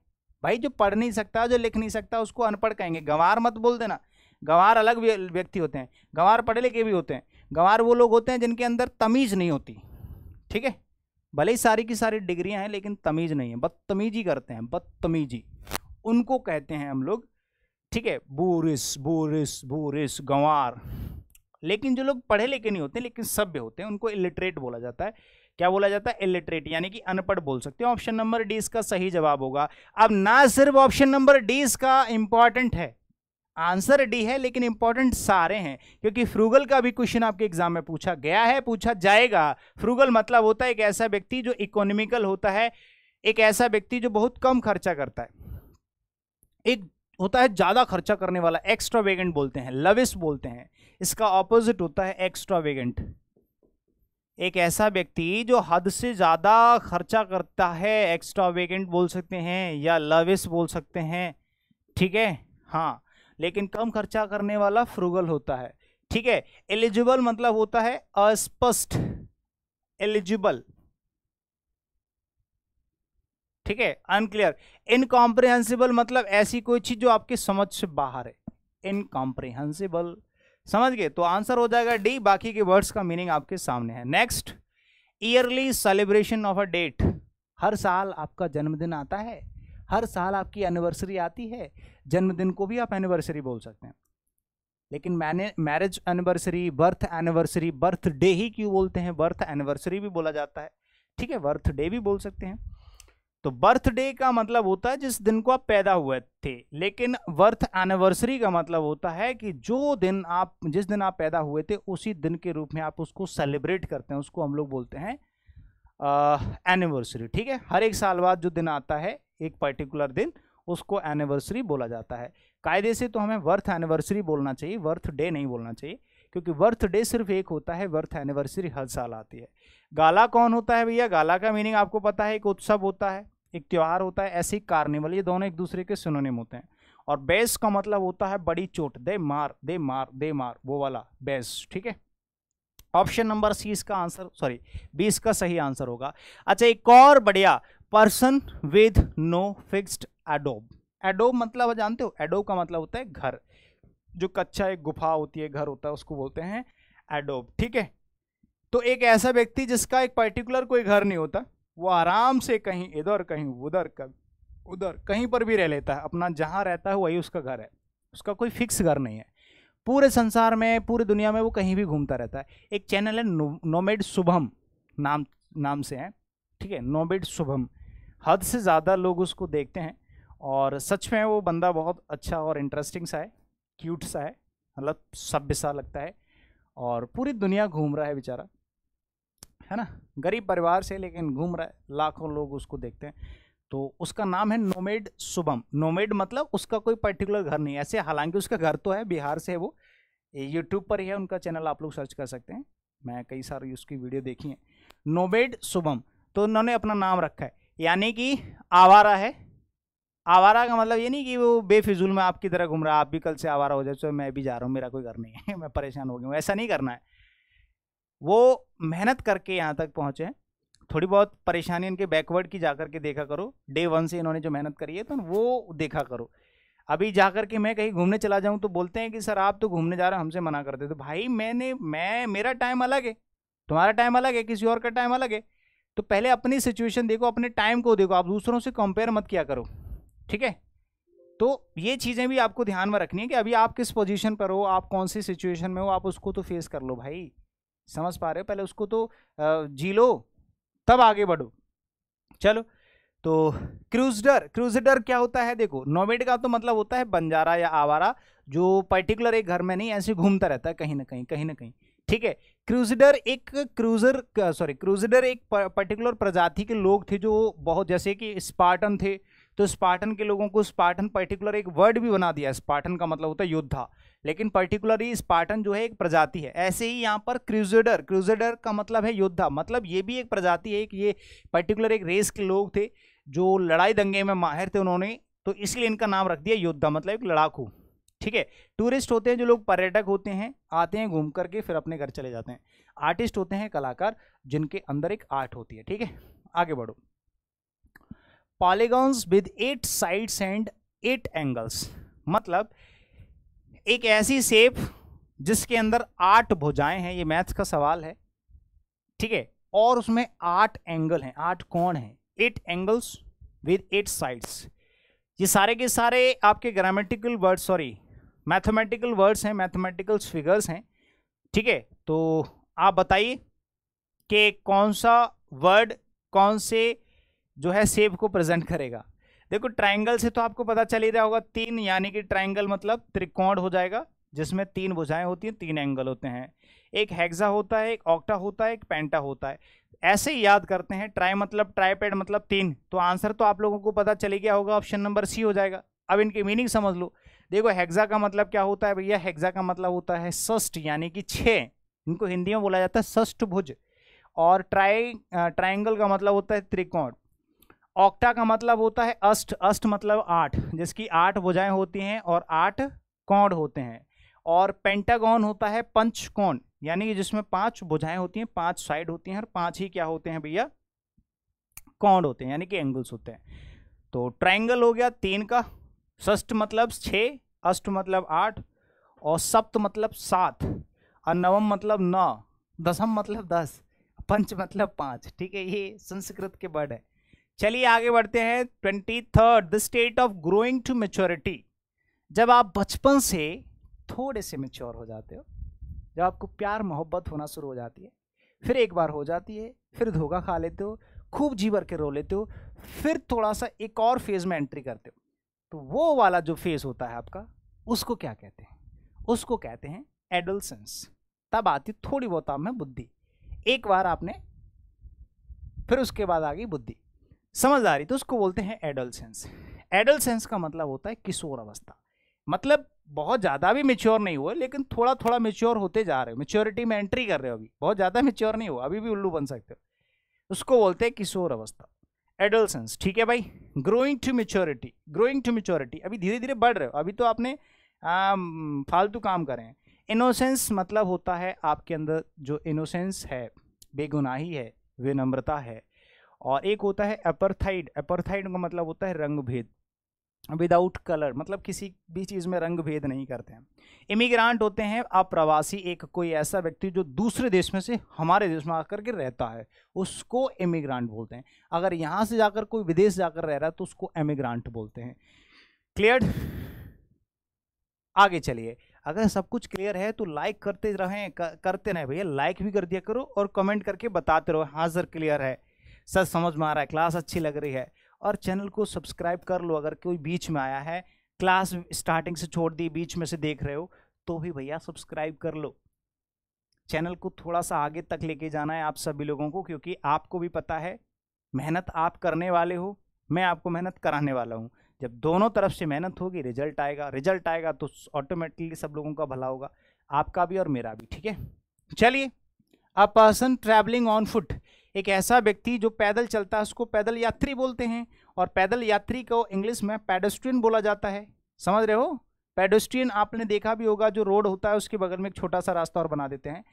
भाई जो पढ़ नहीं सकता जो लिख नहीं सकता उसको अनपढ़ कहेंगे गंवार मत बोल देना गंवार अलग व्यक्ति होते हैं गंवार पढ़े लिखे भी होते हैं गंवार वो लोग होते हैं जिनके अंदर तमीज़ नहीं होती ठीक है भले ही सारी की सारी डिग्रियां हैं लेकिन तमीज़ नहीं है बदतमीजी करते हैं बदतमीजी उनको कहते हैं हम लोग ठीक है बूरिस बूरिस बूरिस गंवार लेकिन जो लोग पढ़े लिखे नहीं होते लेकिन सभ्य होते हैं उनको इलिटरेट बोला जाता है क्या बोला जाता है इलिटरेट यानी कि अनपढ़ बोल सकते हो ऑप्शन नंबर डी इसका सही जवाब होगा अब ना सिर्फ ऑप्शन नंबर डी इसका इंपॉर्टेंट है आंसर डी है लेकिन इंपॉर्टेंट सारे हैं क्योंकि फ्रूगल का भी क्वेश्चन आपके एग्जाम में पूछा गया है पूछा जाएगा फ्रूगल मतलब होता है एक ऐसा व्यक्ति जो इकोनॉमिकल होता है एक ऐसा व्यक्ति जो बहुत कम खर्चा करता है एक होता है ज़्यादा खर्चा करने वाला एक्स्ट्रा वेगेंट बोलते हैं लविस बोलते हैं इसका ऑपोजिट होता है एक्स्ट्रा एक ऐसा व्यक्ति जो हद से ज़्यादा खर्चा करता है एक्स्ट्रा वेकेंट बोल सकते हैं या लविस बोल सकते हैं ठीक है हाँ लेकिन कम खर्चा करने वाला फ्रूगल होता है ठीक है एलिजिबल मतलब होता है अस्पष्ट एलिजिबल ठीक है अनक्लियर इनकॉम्प्रिहेंसिबल मतलब ऐसी कोई चीज जो आपके समझ से बाहर है इनकॉम्प्रिहेंसिबल समझ गए तो आंसर हो जाएगा डी बाकी के वर्ड्स का मीनिंग आपके सामने है next yearly celebration of a date हर साल आपका जन्मदिन आता है हर साल आपकी एनिवर्सरी आती है जन्मदिन को भी आप एनिवर्सरी बोल सकते हैं लेकिन मैंने marriage anniversary birth anniversary birthday ही क्यों बोलते हैं बर्थ एनिवर्सरी भी बोला जाता है ठीक है बर्थ डे भी बोल सकते हैं तो बर्थडे का मतलब होता है जिस दिन को आप पैदा हुए थे लेकिन बर्थ एनिवर्सरी का मतलब होता है कि जो दिन आप जिस दिन आप पैदा हुए थे उसी दिन के रूप में आप उसको सेलिब्रेट करते हैं उसको हम लोग बोलते हैं एनिवर्सरी ठीक है हर एक साल बाद जो दिन आता है एक पर्टिकुलर दिन उसको एनिवर्सरी बोला जाता है कायदे से तो हमें बर्थ एनिवर्सरी बोलना चाहिए बर्थ डे नहीं बोलना चाहिए क्योंकि बर्थ डे सिर्फ एक होता है बर्थ एनिवर्सरी हर साल आती है गाला कौन होता है भैया गाला का मीनिंग आपको पता है एक उत्सव होता है एक त्यौहार होता है ऐसे ही कार्निवल ये दोनों एक दूसरे के सुनोनिम होते हैं और बेस का मतलब होता है बड़ी चोट दे मार दे मार दे मार वो वाला बेस ठीक है ऑप्शन नंबर सी इसका आंसर सॉरी बीस का सही आंसर होगा अच्छा एक और बढ़िया person with no fixed adobe adobe मतलब जानते हो एडोब का मतलब होता है घर जो कच्चा एक गुफा होती है घर होता है उसको बोलते हैं एडोब ठीक है तो एक ऐसा व्यक्ति जिसका एक पर्टिकुलर कोई घर नहीं होता वो आराम से कहीं इधर कहीं उधर कर उधर कहीं पर भी रह लेता है अपना जहाँ रहता है वही उसका घर है उसका कोई फिक्स घर नहीं है पूरे संसार में पूरी दुनिया में वो कहीं भी घूमता रहता है एक चैनल है नोमेड शुभम नाम नाम से है ठीक है नोमेड शुभम हद से ज़्यादा लोग उसको देखते हैं और सच में वो बंदा बहुत अच्छा और इंटरेस्टिंग सा है क्यूट सा है मतलब सभ्य सा लगता है और पूरी दुनिया घूम रहा है बेचारा है ना गरीब परिवार से लेकिन घूम रहा है लाखों लोग उसको देखते हैं तो उसका नाम है नोमेड शुभम नोमेड मतलब उसका कोई पर्टिकुलर घर नहीं ऐसे हालांकि उसका घर तो है बिहार से है वो यूट्यूब पर ही है उनका चैनल आप लोग सर्च कर सकते हैं मैं कई सारी उसकी वीडियो देखी है नोमेड शुभम तो उन्होंने अपना नाम रखा है यानी कि आवारा है आवारा का मतलब ये नहीं कि वो बेफिजूल में आपकी तरह घूम रहा आप भी कल से आवारा हो जाए तो मैं भी जा रहा हूँ मेरा कोई घर नहीं है मैं परेशान हो गया हूँ ऐसा नहीं करना है वो मेहनत करके यहाँ तक पहुँचे थोड़ी बहुत परेशानी इनके बैकवर्ड की जा करके देखा करो डे वन से इन्होंने जो मेहनत करी है तो वो देखा करो अभी जा कर के मैं कहीं घूमने चला जाऊँ तो बोलते हैं कि सर आप तो घूमने जा रहे हो हमसे मना करते तो भाई मैंने मैं मेरा टाइम अलग है तुम्हारा टाइम अलग है किसी और का टाइम अलग है तो पहले अपनी सिचुएशन देखो अपने टाइम को देखो आप दूसरों से कंपेयर मत किया करो ठीक है तो ये चीज़ें भी आपको ध्यान में रखनी है कि अभी आप किस पोजीशन पर हो आप कौन सी सिचुएशन में हो आप उसको तो फेस कर लो भाई समझ पा रहे हो पहले उसको तो जी लो तब आगे बढ़ो चलो तो क्रूजडर क्रूजडर क्या होता है देखो नोमेड का तो मतलब होता है बंजारा या आवारा जो पर्टिकुलर एक घर में नहीं ऐसे घूमता रहता है कहीं ना कहीं कहीं ना कहीं ठीक है क्रूजडर एक क्रूजर सॉरी क्रूजडर एक पर्टिकुलर प्रजाति के लोग थे जो बहुत जैसे कि स्पार्टन थे तो स्पार्टन के लोगों को स्पार्टन पर्टिकुलर एक वर्ड भी बना दिया स्पार्टन का मतलब होता है योद्धा लेकिन पर्टिकुलरली स्पार्टन जो है एक प्रजाति है ऐसे ही यहाँ पर क्रूजेडर क्रूजेडर का मतलब है योद्धा मतलब ये भी एक प्रजाति है एक ये पर्टिकुलर एक रेस के लोग थे जो लड़ाई दंगे में माहिर थे उन्होंने तो इसलिए इनका नाम रख दिया योद्धा मतलब एक लड़ाकू ठीक है टूरिस्ट होते हैं जो लोग पर्यटक होते हैं आते हैं घूम करके फिर अपने घर चले जाते हैं आर्टिस्ट होते हैं कलाकार जिनके अंदर एक आर्ट होती है ठीक है आगे बढ़ो polygons with eight sides and eight angles मतलब एक ऐसी शेप जिसके अंदर आठ भुजाएं हैं ये मैथ्स का सवाल है ठीक है और उसमें आठ एंगल हैं आठ कोण हैं eight angles with eight sides ये सारे के सारे आपके grammatical word sorry mathematical words हैं मैथमेटिकल फिगर्स हैं ठीक है तो आप बताइए कि कौन सा वर्ड कौन से जो है सेब को प्रेजेंट करेगा देखो ट्राइंगल से तो आपको पता चल ही रहा होगा तीन यानी कि ट्राइंगल मतलब त्रिकोण हो जाएगा जिसमें तीन भुजाएं होती हैं तीन एंगल होते हैं एक हेक्सा होता है एक ऑक्टा होता है एक पेंटा होता है ऐसे ही याद करते हैं ट्राई मतलब ट्राईपेड मतलब तीन तो आंसर तो आप लोगों को पता चली गया होगा ऑप्शन नंबर सी हो जाएगा अब इनकी मीनिंग समझ लो देखो हेक्सा का मतलब क्या होता है भैया हेक्सा का मतलब होता है सष्ट यानी कि छः इनको हिंदी में बोला जाता है सष्ट भुज और ट्राई ट्राइंगल का मतलब होता है त्रिकोण ऑक्टा का मतलब होता है अष्ट अष्ट मतलब आठ जिसकी आठ भुजाएं होती हैं और आठ कौड़ होते हैं और पेंटागॉन होता है पंच कौन यानी कि जिसमें पांच भुजाएं होती हैं पांच साइड होती हैं और पांच ही क्या होते हैं भैया कौन होते हैं यानी कि एंगल्स होते हैं तो ट्राइंगल हो गया तीन का षष्ठ मतलब छः अष्ट मतलब आठ और सप्त मतलब सात और नवम मतलब नौ दसम मतलब दस पंच मतलब पाँच ठीक है ये संस्कृत के वर्ड है चलिए आगे बढ़ते हैं twenty third the state of growing to maturity जब आप बचपन से थोड़े से मेच्योर हो जाते हो जब आपको प्यार मोहब्बत होना शुरू हो जाती है फिर एक बार हो जाती है फिर धोखा खा लेते हो खूब जी भर के रो लेते हो फिर थोड़ा सा एक और फेज़ में एंट्री करते हो तो वो वाला जो फेज़ होता है आपका उसको क्या कहते हैं उसको कहते हैं एडलसेंस तब आती थोड़ी बहुत आप में बुद्धि एक बार आपने फिर उसके बाद आ गई बुद्धि समझदारी तो उसको बोलते हैं एडल्सेंस सेंस का मतलब होता है किशोर अवस्था मतलब बहुत ज़्यादा भी मेच्योर नहीं हुआ लेकिन थोड़ा थोड़ा मेच्योर होते जा रहे हो मेच्योरिटी में एंट्री कर रहे हो अभी बहुत ज़्यादा मेच्योर नहीं हुआ अभी भी उल्लू बन सकते हो उसको बोलते हैं किशोर अवस्था सेंस ठीक है भाई growing to maturity growing to maturity अभी धीरे धीरे बढ़ रहे हो अभी तो आपने फालतू काम करें इनोसेंस मतलब होता है आपके अंदर जो इनोसेंस है बेगुनाही है विनम्रता है और एक होता है अपरथाइड अपरथाइड का मतलब होता है रंग भेद विदाउट कलर मतलब किसी भी चीज़ में रंग भेद नहीं करते हैं इमिग्रांट होते हैं अप्रवासी एक कोई ऐसा व्यक्ति जो दूसरे देश में से हमारे देश में आकर के रहता है उसको इमिग्रांट बोलते हैं अगर यहाँ से जाकर कोई विदेश जाकर रह रहा है तो उसको एमिग्रांट बोलते हैं क्लियर आगे चलिए अगर सब कुछ क्लियर है तो लाइक करते रहें करते रहें भैया लाइक भी कर दिया करो और कमेंट करके बताते रहो हाँ सर क्लियर है सच समझ में आ रहा है क्लास अच्छी लग रही है और चैनल को सब्सक्राइब कर लो अगर कोई बीच में आया है क्लास स्टार्टिंग से छोड़ दी बीच में से देख रहे हो तो भी भैया सब्सक्राइब कर लो चैनल को थोड़ा सा आगे तक लेके जाना है आप सभी लोगों को क्योंकि आपको भी पता है मेहनत आप करने वाले हो मैं आपको मेहनत कराने वाला हूँ जब दोनों तरफ से मेहनत होगी रिजल्ट आएगा रिजल्ट आएगा तो ऑटोमेटिकली सब लोगों का भला होगा आपका भी और मेरा भी ठीक है चलिए a person travelling on foot एक ऐसा व्यक्ति जो पैदल चलता है उसको पैदल यात्री बोलते हैं और पैदल यात्री को इंग्लिश में पेडोस्ट्रियन बोला जाता है समझ रहे हो पेडोस्ट्रियन आपने देखा भी होगा जो रोड होता है उसके बगल में एक छोटा सा रास्ता और बना देते हैं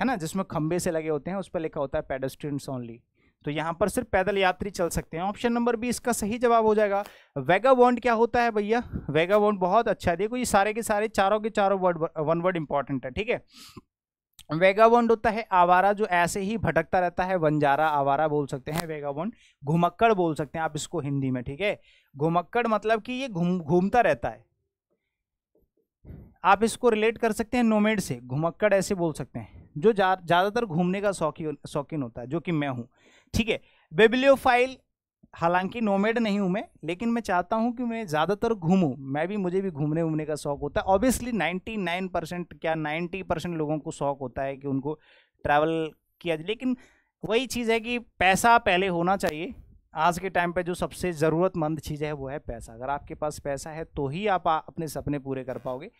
है ना जिसमें खंबे से लगे होते हैं उस पर लिखा होता है पेडोस्ट्रियन ओनली तो यहाँ पर सिर्फ पैदल यात्री चल सकते हैं ऑप्शन नंबर बी इसका सही जवाब हो जाएगा वेगा वॉन्ड क्या होता है भैया वेगा वॉन्ड बहुत अच्छा है देखो ये सारे के सारे चारों के चारों वर्ड वन वर्ड इंपॉर्टेंट है ठीक है वेगाबोंड होता है आवारा जो ऐसे ही भटकता रहता है वंजारा आवारा बोल सकते हैं वेगाबोंड घुमक्कड़ बोल सकते हैं आप इसको हिंदी में ठीक है घुमक्कड़ मतलब कि ये घूम घूमता रहता है आप इसको रिलेट कर सकते हैं नोमेड से घुमक्कड़ ऐसे बोल सकते हैं जो ज़्यादातर जा, घूमने का शौकीन शौकीन होता है जो कि मैं हूँ ठीक है बेबिलियोफाइल हालांकि नोमेड नहीं हूँ मैं लेकिन मैं चाहता हूँ कि मैं ज़्यादातर घूमूँ मैं भी मुझे भी घूमने घूमने का शौक होता है ऑब्वियसली 99 परसेंट क्या 90 परसेंट लोगों को शौक होता है कि उनको ट्रैवल किया जाए लेकिन वही चीज़ है कि पैसा पहले होना चाहिए आज के टाइम पे जो सबसे ज़रूरतमंद चीज़ है वो है पैसा अगर आपके पास पैसा है तो ही आप अपने सपने पूरे कर पाओगे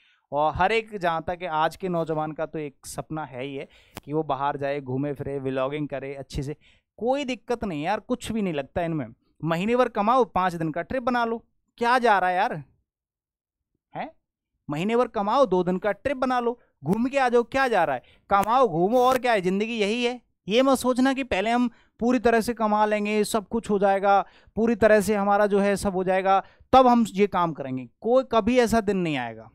और हर एक जहाँ तक आज के नौजवान का तो एक सपना है ही है कि वो बाहर जाए घूमे फिरे व्लॉगिंग करे अच्छे से कोई दिक्कत नहीं यार कुछ भी नहीं लगता इनमें महीने भर कमाओ पांच दिन का ट्रिप बना लो क्या जा रहा है यार है महीने भर कमाओ दो दिन का ट्रिप बना लो घूम के आ जाओ क्या जा रहा है कमाओ घूमो और क्या है ज़िंदगी यही है ये मत सोचना कि पहले हम पूरी तरह से कमा लेंगे सब कुछ हो जाएगा पूरी तरह से हमारा जो है सब हो जाएगा तब हम ये काम करेंगे कोई कभी ऐसा दिन नहीं आएगा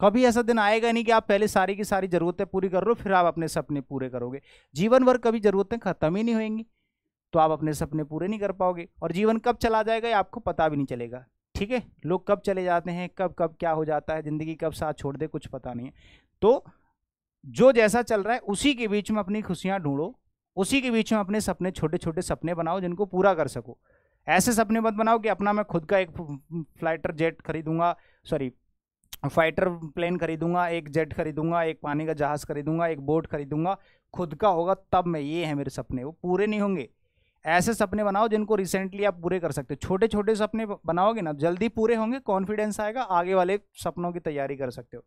कभी ऐसा दिन आएगा नहीं कि आप पहले सारी की सारी ज़रूरतें पूरी कर लो फिर आप अपने सपने पूरे करोगे जीवन भर कभी ज़रूरतें खत्म ही नहीं होंगी तो आप अपने सपने पूरे नहीं कर पाओगे और जीवन कब चला जाएगा ये आपको पता भी नहीं चलेगा ठीक है लोग कब चले जाते हैं कब कब क्या हो जाता है ज़िंदगी कब साथ छोड़ दे कुछ पता नहीं है तो जो जैसा चल रहा है उसी के बीच में अपनी खुशियाँ ढूंढो उसी के बीच में अपने सपने छोटे छोटे सपने बनाओ जिनको पूरा कर सको ऐसे सपने मत बनाओ कि अपना मैं खुद का एक फ्लाइटर जेट खरीदूंगा सॉरी फाइटर प्लेन खरीदूंगा एक जेट खरीदूंगा एक पानी का जहाज़ खरीदूंगा एक बोट खरीदूंगा खुद का होगा तब मैं ये है मेरे सपने वो पूरे नहीं होंगे ऐसे सपने बनाओ जिनको रिसेंटली आप पूरे कर सकते हो छोटे छोटे सपने बनाओगे ना जल्दी पूरे होंगे कॉन्फिडेंस आएगा आगे वाले सपनों की तैयारी कर सकते हो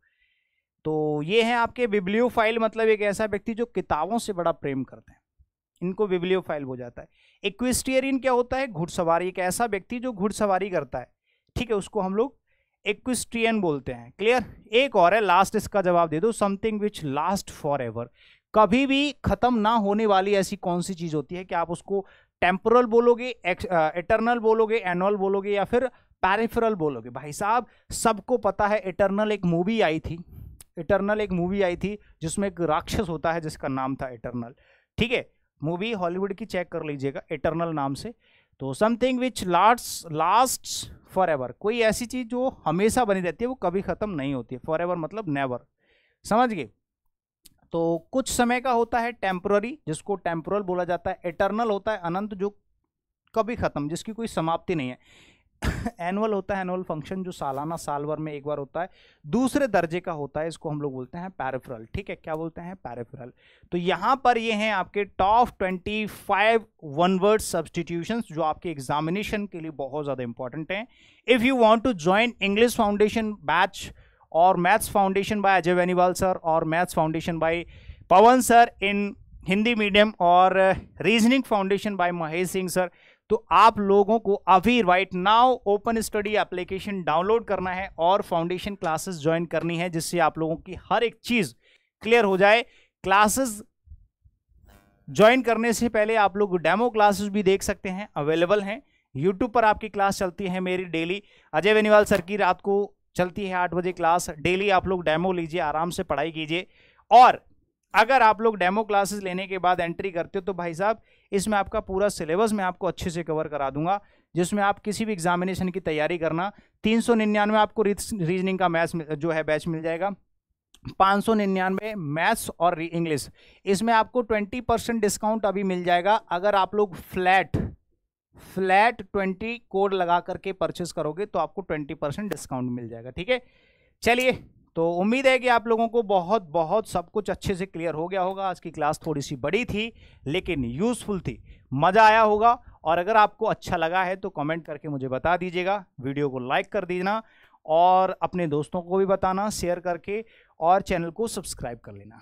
तो ये है आपके बिब्लियो फाइल मतलब एक ऐसा व्यक्ति जो किताबों से बड़ा प्रेम करते हैं इनको बिब्लियो फाइल हो जाता है इक्विस्टियरिन क्या होता है घुड़सवारी एक ऐसा व्यक्ति जो घुड़सवारी करता है ठीक है उसको हम लोग इक्विस्ट्रियन बोलते हैं क्लियर एक और है लास्ट इसका जवाब दे दो something which last for ever कभी भी खत्म ना होने वाली ऐसी कौन सी चीज़ होती है कि आप उसको टेम्पोरल बोलोगे इटरनल बोलोगे एनुअल बोलोगे या फिर पैरिफरल बोलोगे भाई साहब सबको पता है इटरनल एक मूवी आई थी इटरनल एक मूवी आई थी जिसमें एक राक्षस होता है जिसका नाम था इटरनल ठीक है मूवी हॉलीवुड की चेक कर लीजिएगा इटरनल नाम से तो something which last last for ever कोई ऐसी चीज़ जो हमेशा बनी रहती है वो कभी ख़त्म नहीं होती है फॉर एवर मतलब नेवर समझ गए तो कुछ समय का होता है टेम्प्ररी जिसको टेम्पोरल बोला जाता है इटर्नल होता है अनंत जो कभी ख़त्म जिसकी कोई समाप्ति नहीं है एनुअल होता है एनुअल फंक्शन जो सालाना साल भर में एक बार होता है दूसरे दर्जे का होता है इसको हम लोग बोलते हैं पैरेफरल ठीक है क्या बोलते हैं पैरेफरल तो यहाँ पर ये हैं आपके top twenty five one word substitution जो आपके एग्जामिनेशन के लिए बहुत ज़्यादा इंपॉर्टेंट हैं if you want to join English foundation batch और maths foundation by Ajay Veniwal sir और maths foundation by Pawan sir in Hindi medium और reasoning foundation by Mahesh Singh sir तो आप लोगों को अभी right now open study application download करना है और फाउंडेशन क्लासेस ज्वाइन करनी है जिससे आप लोगों की हर एक चीज़ क्लियर हो जाए क्लासेस ज्वाइन करने से पहले आप लोग डेमो क्लासेस भी देख सकते हैं अवेलेबल हैं यूट्यूब पर आपकी क्लास चलती है मेरी डेली अजय बेनीवाल सर की रात को चलती है आठ बजे क्लास डेली आप लोग डेमो लीजिए आराम से पढ़ाई कीजिए और अगर आप लोग डेमो क्लासेस लेने के बाद एंट्री करते हो तो भाई साहब इसमें आपका पूरा सिलेबस मैं आपको अच्छे से कवर करा दूंगा जिसमें आप किसी भी एग्जामिनेशन की तैयारी करना तीन सौ निन्यानवे आपको रीजनिंग का मैथ्स जो है बैच मिल जाएगा पाँच सौ निन्यानवे मैथ्स और इंग्लिश इसमें आपको ट्वेंटी परसेंट डिस्काउंट अभी मिल जाएगा अगर आप लोग फ्लैट फ्लैट ट्वेंटी कोड लगा करके परचेस करोगे तो आपको ट्वेंटी परसेंट डिस्काउंट मिल जाएगा ठीक है चलिए तो उम्मीद है कि आप लोगों को बहुत बहुत सब कुछ अच्छे से क्लियर हो गया होगा आज की क्लास थोड़ी सी बड़ी थी लेकिन यूज़फुल थी मज़ा आया होगा और अगर आपको अच्छा लगा है तो कमेंट करके मुझे बता दीजिएगा वीडियो को लाइक कर देना और अपने दोस्तों को भी बताना शेयर करके और चैनल को सब्सक्राइब कर लेना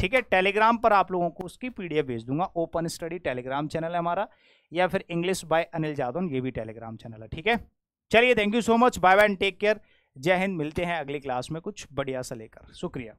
ठीक है टेलीग्राम पर आप लोगों को उसकी एफ भेज दूंगा ओपन स्टडी टेलीग्राम चैनल है हमारा या फिर इंग्लिश बाय अनिल जादौन ये भी टेलीग्राम चैनल है ठीक है चलिए thank you so much bye bye and take care जय हिंद मिलते हैं अगली क्लास में कुछ बढ़िया सा लेकर शुक्रिया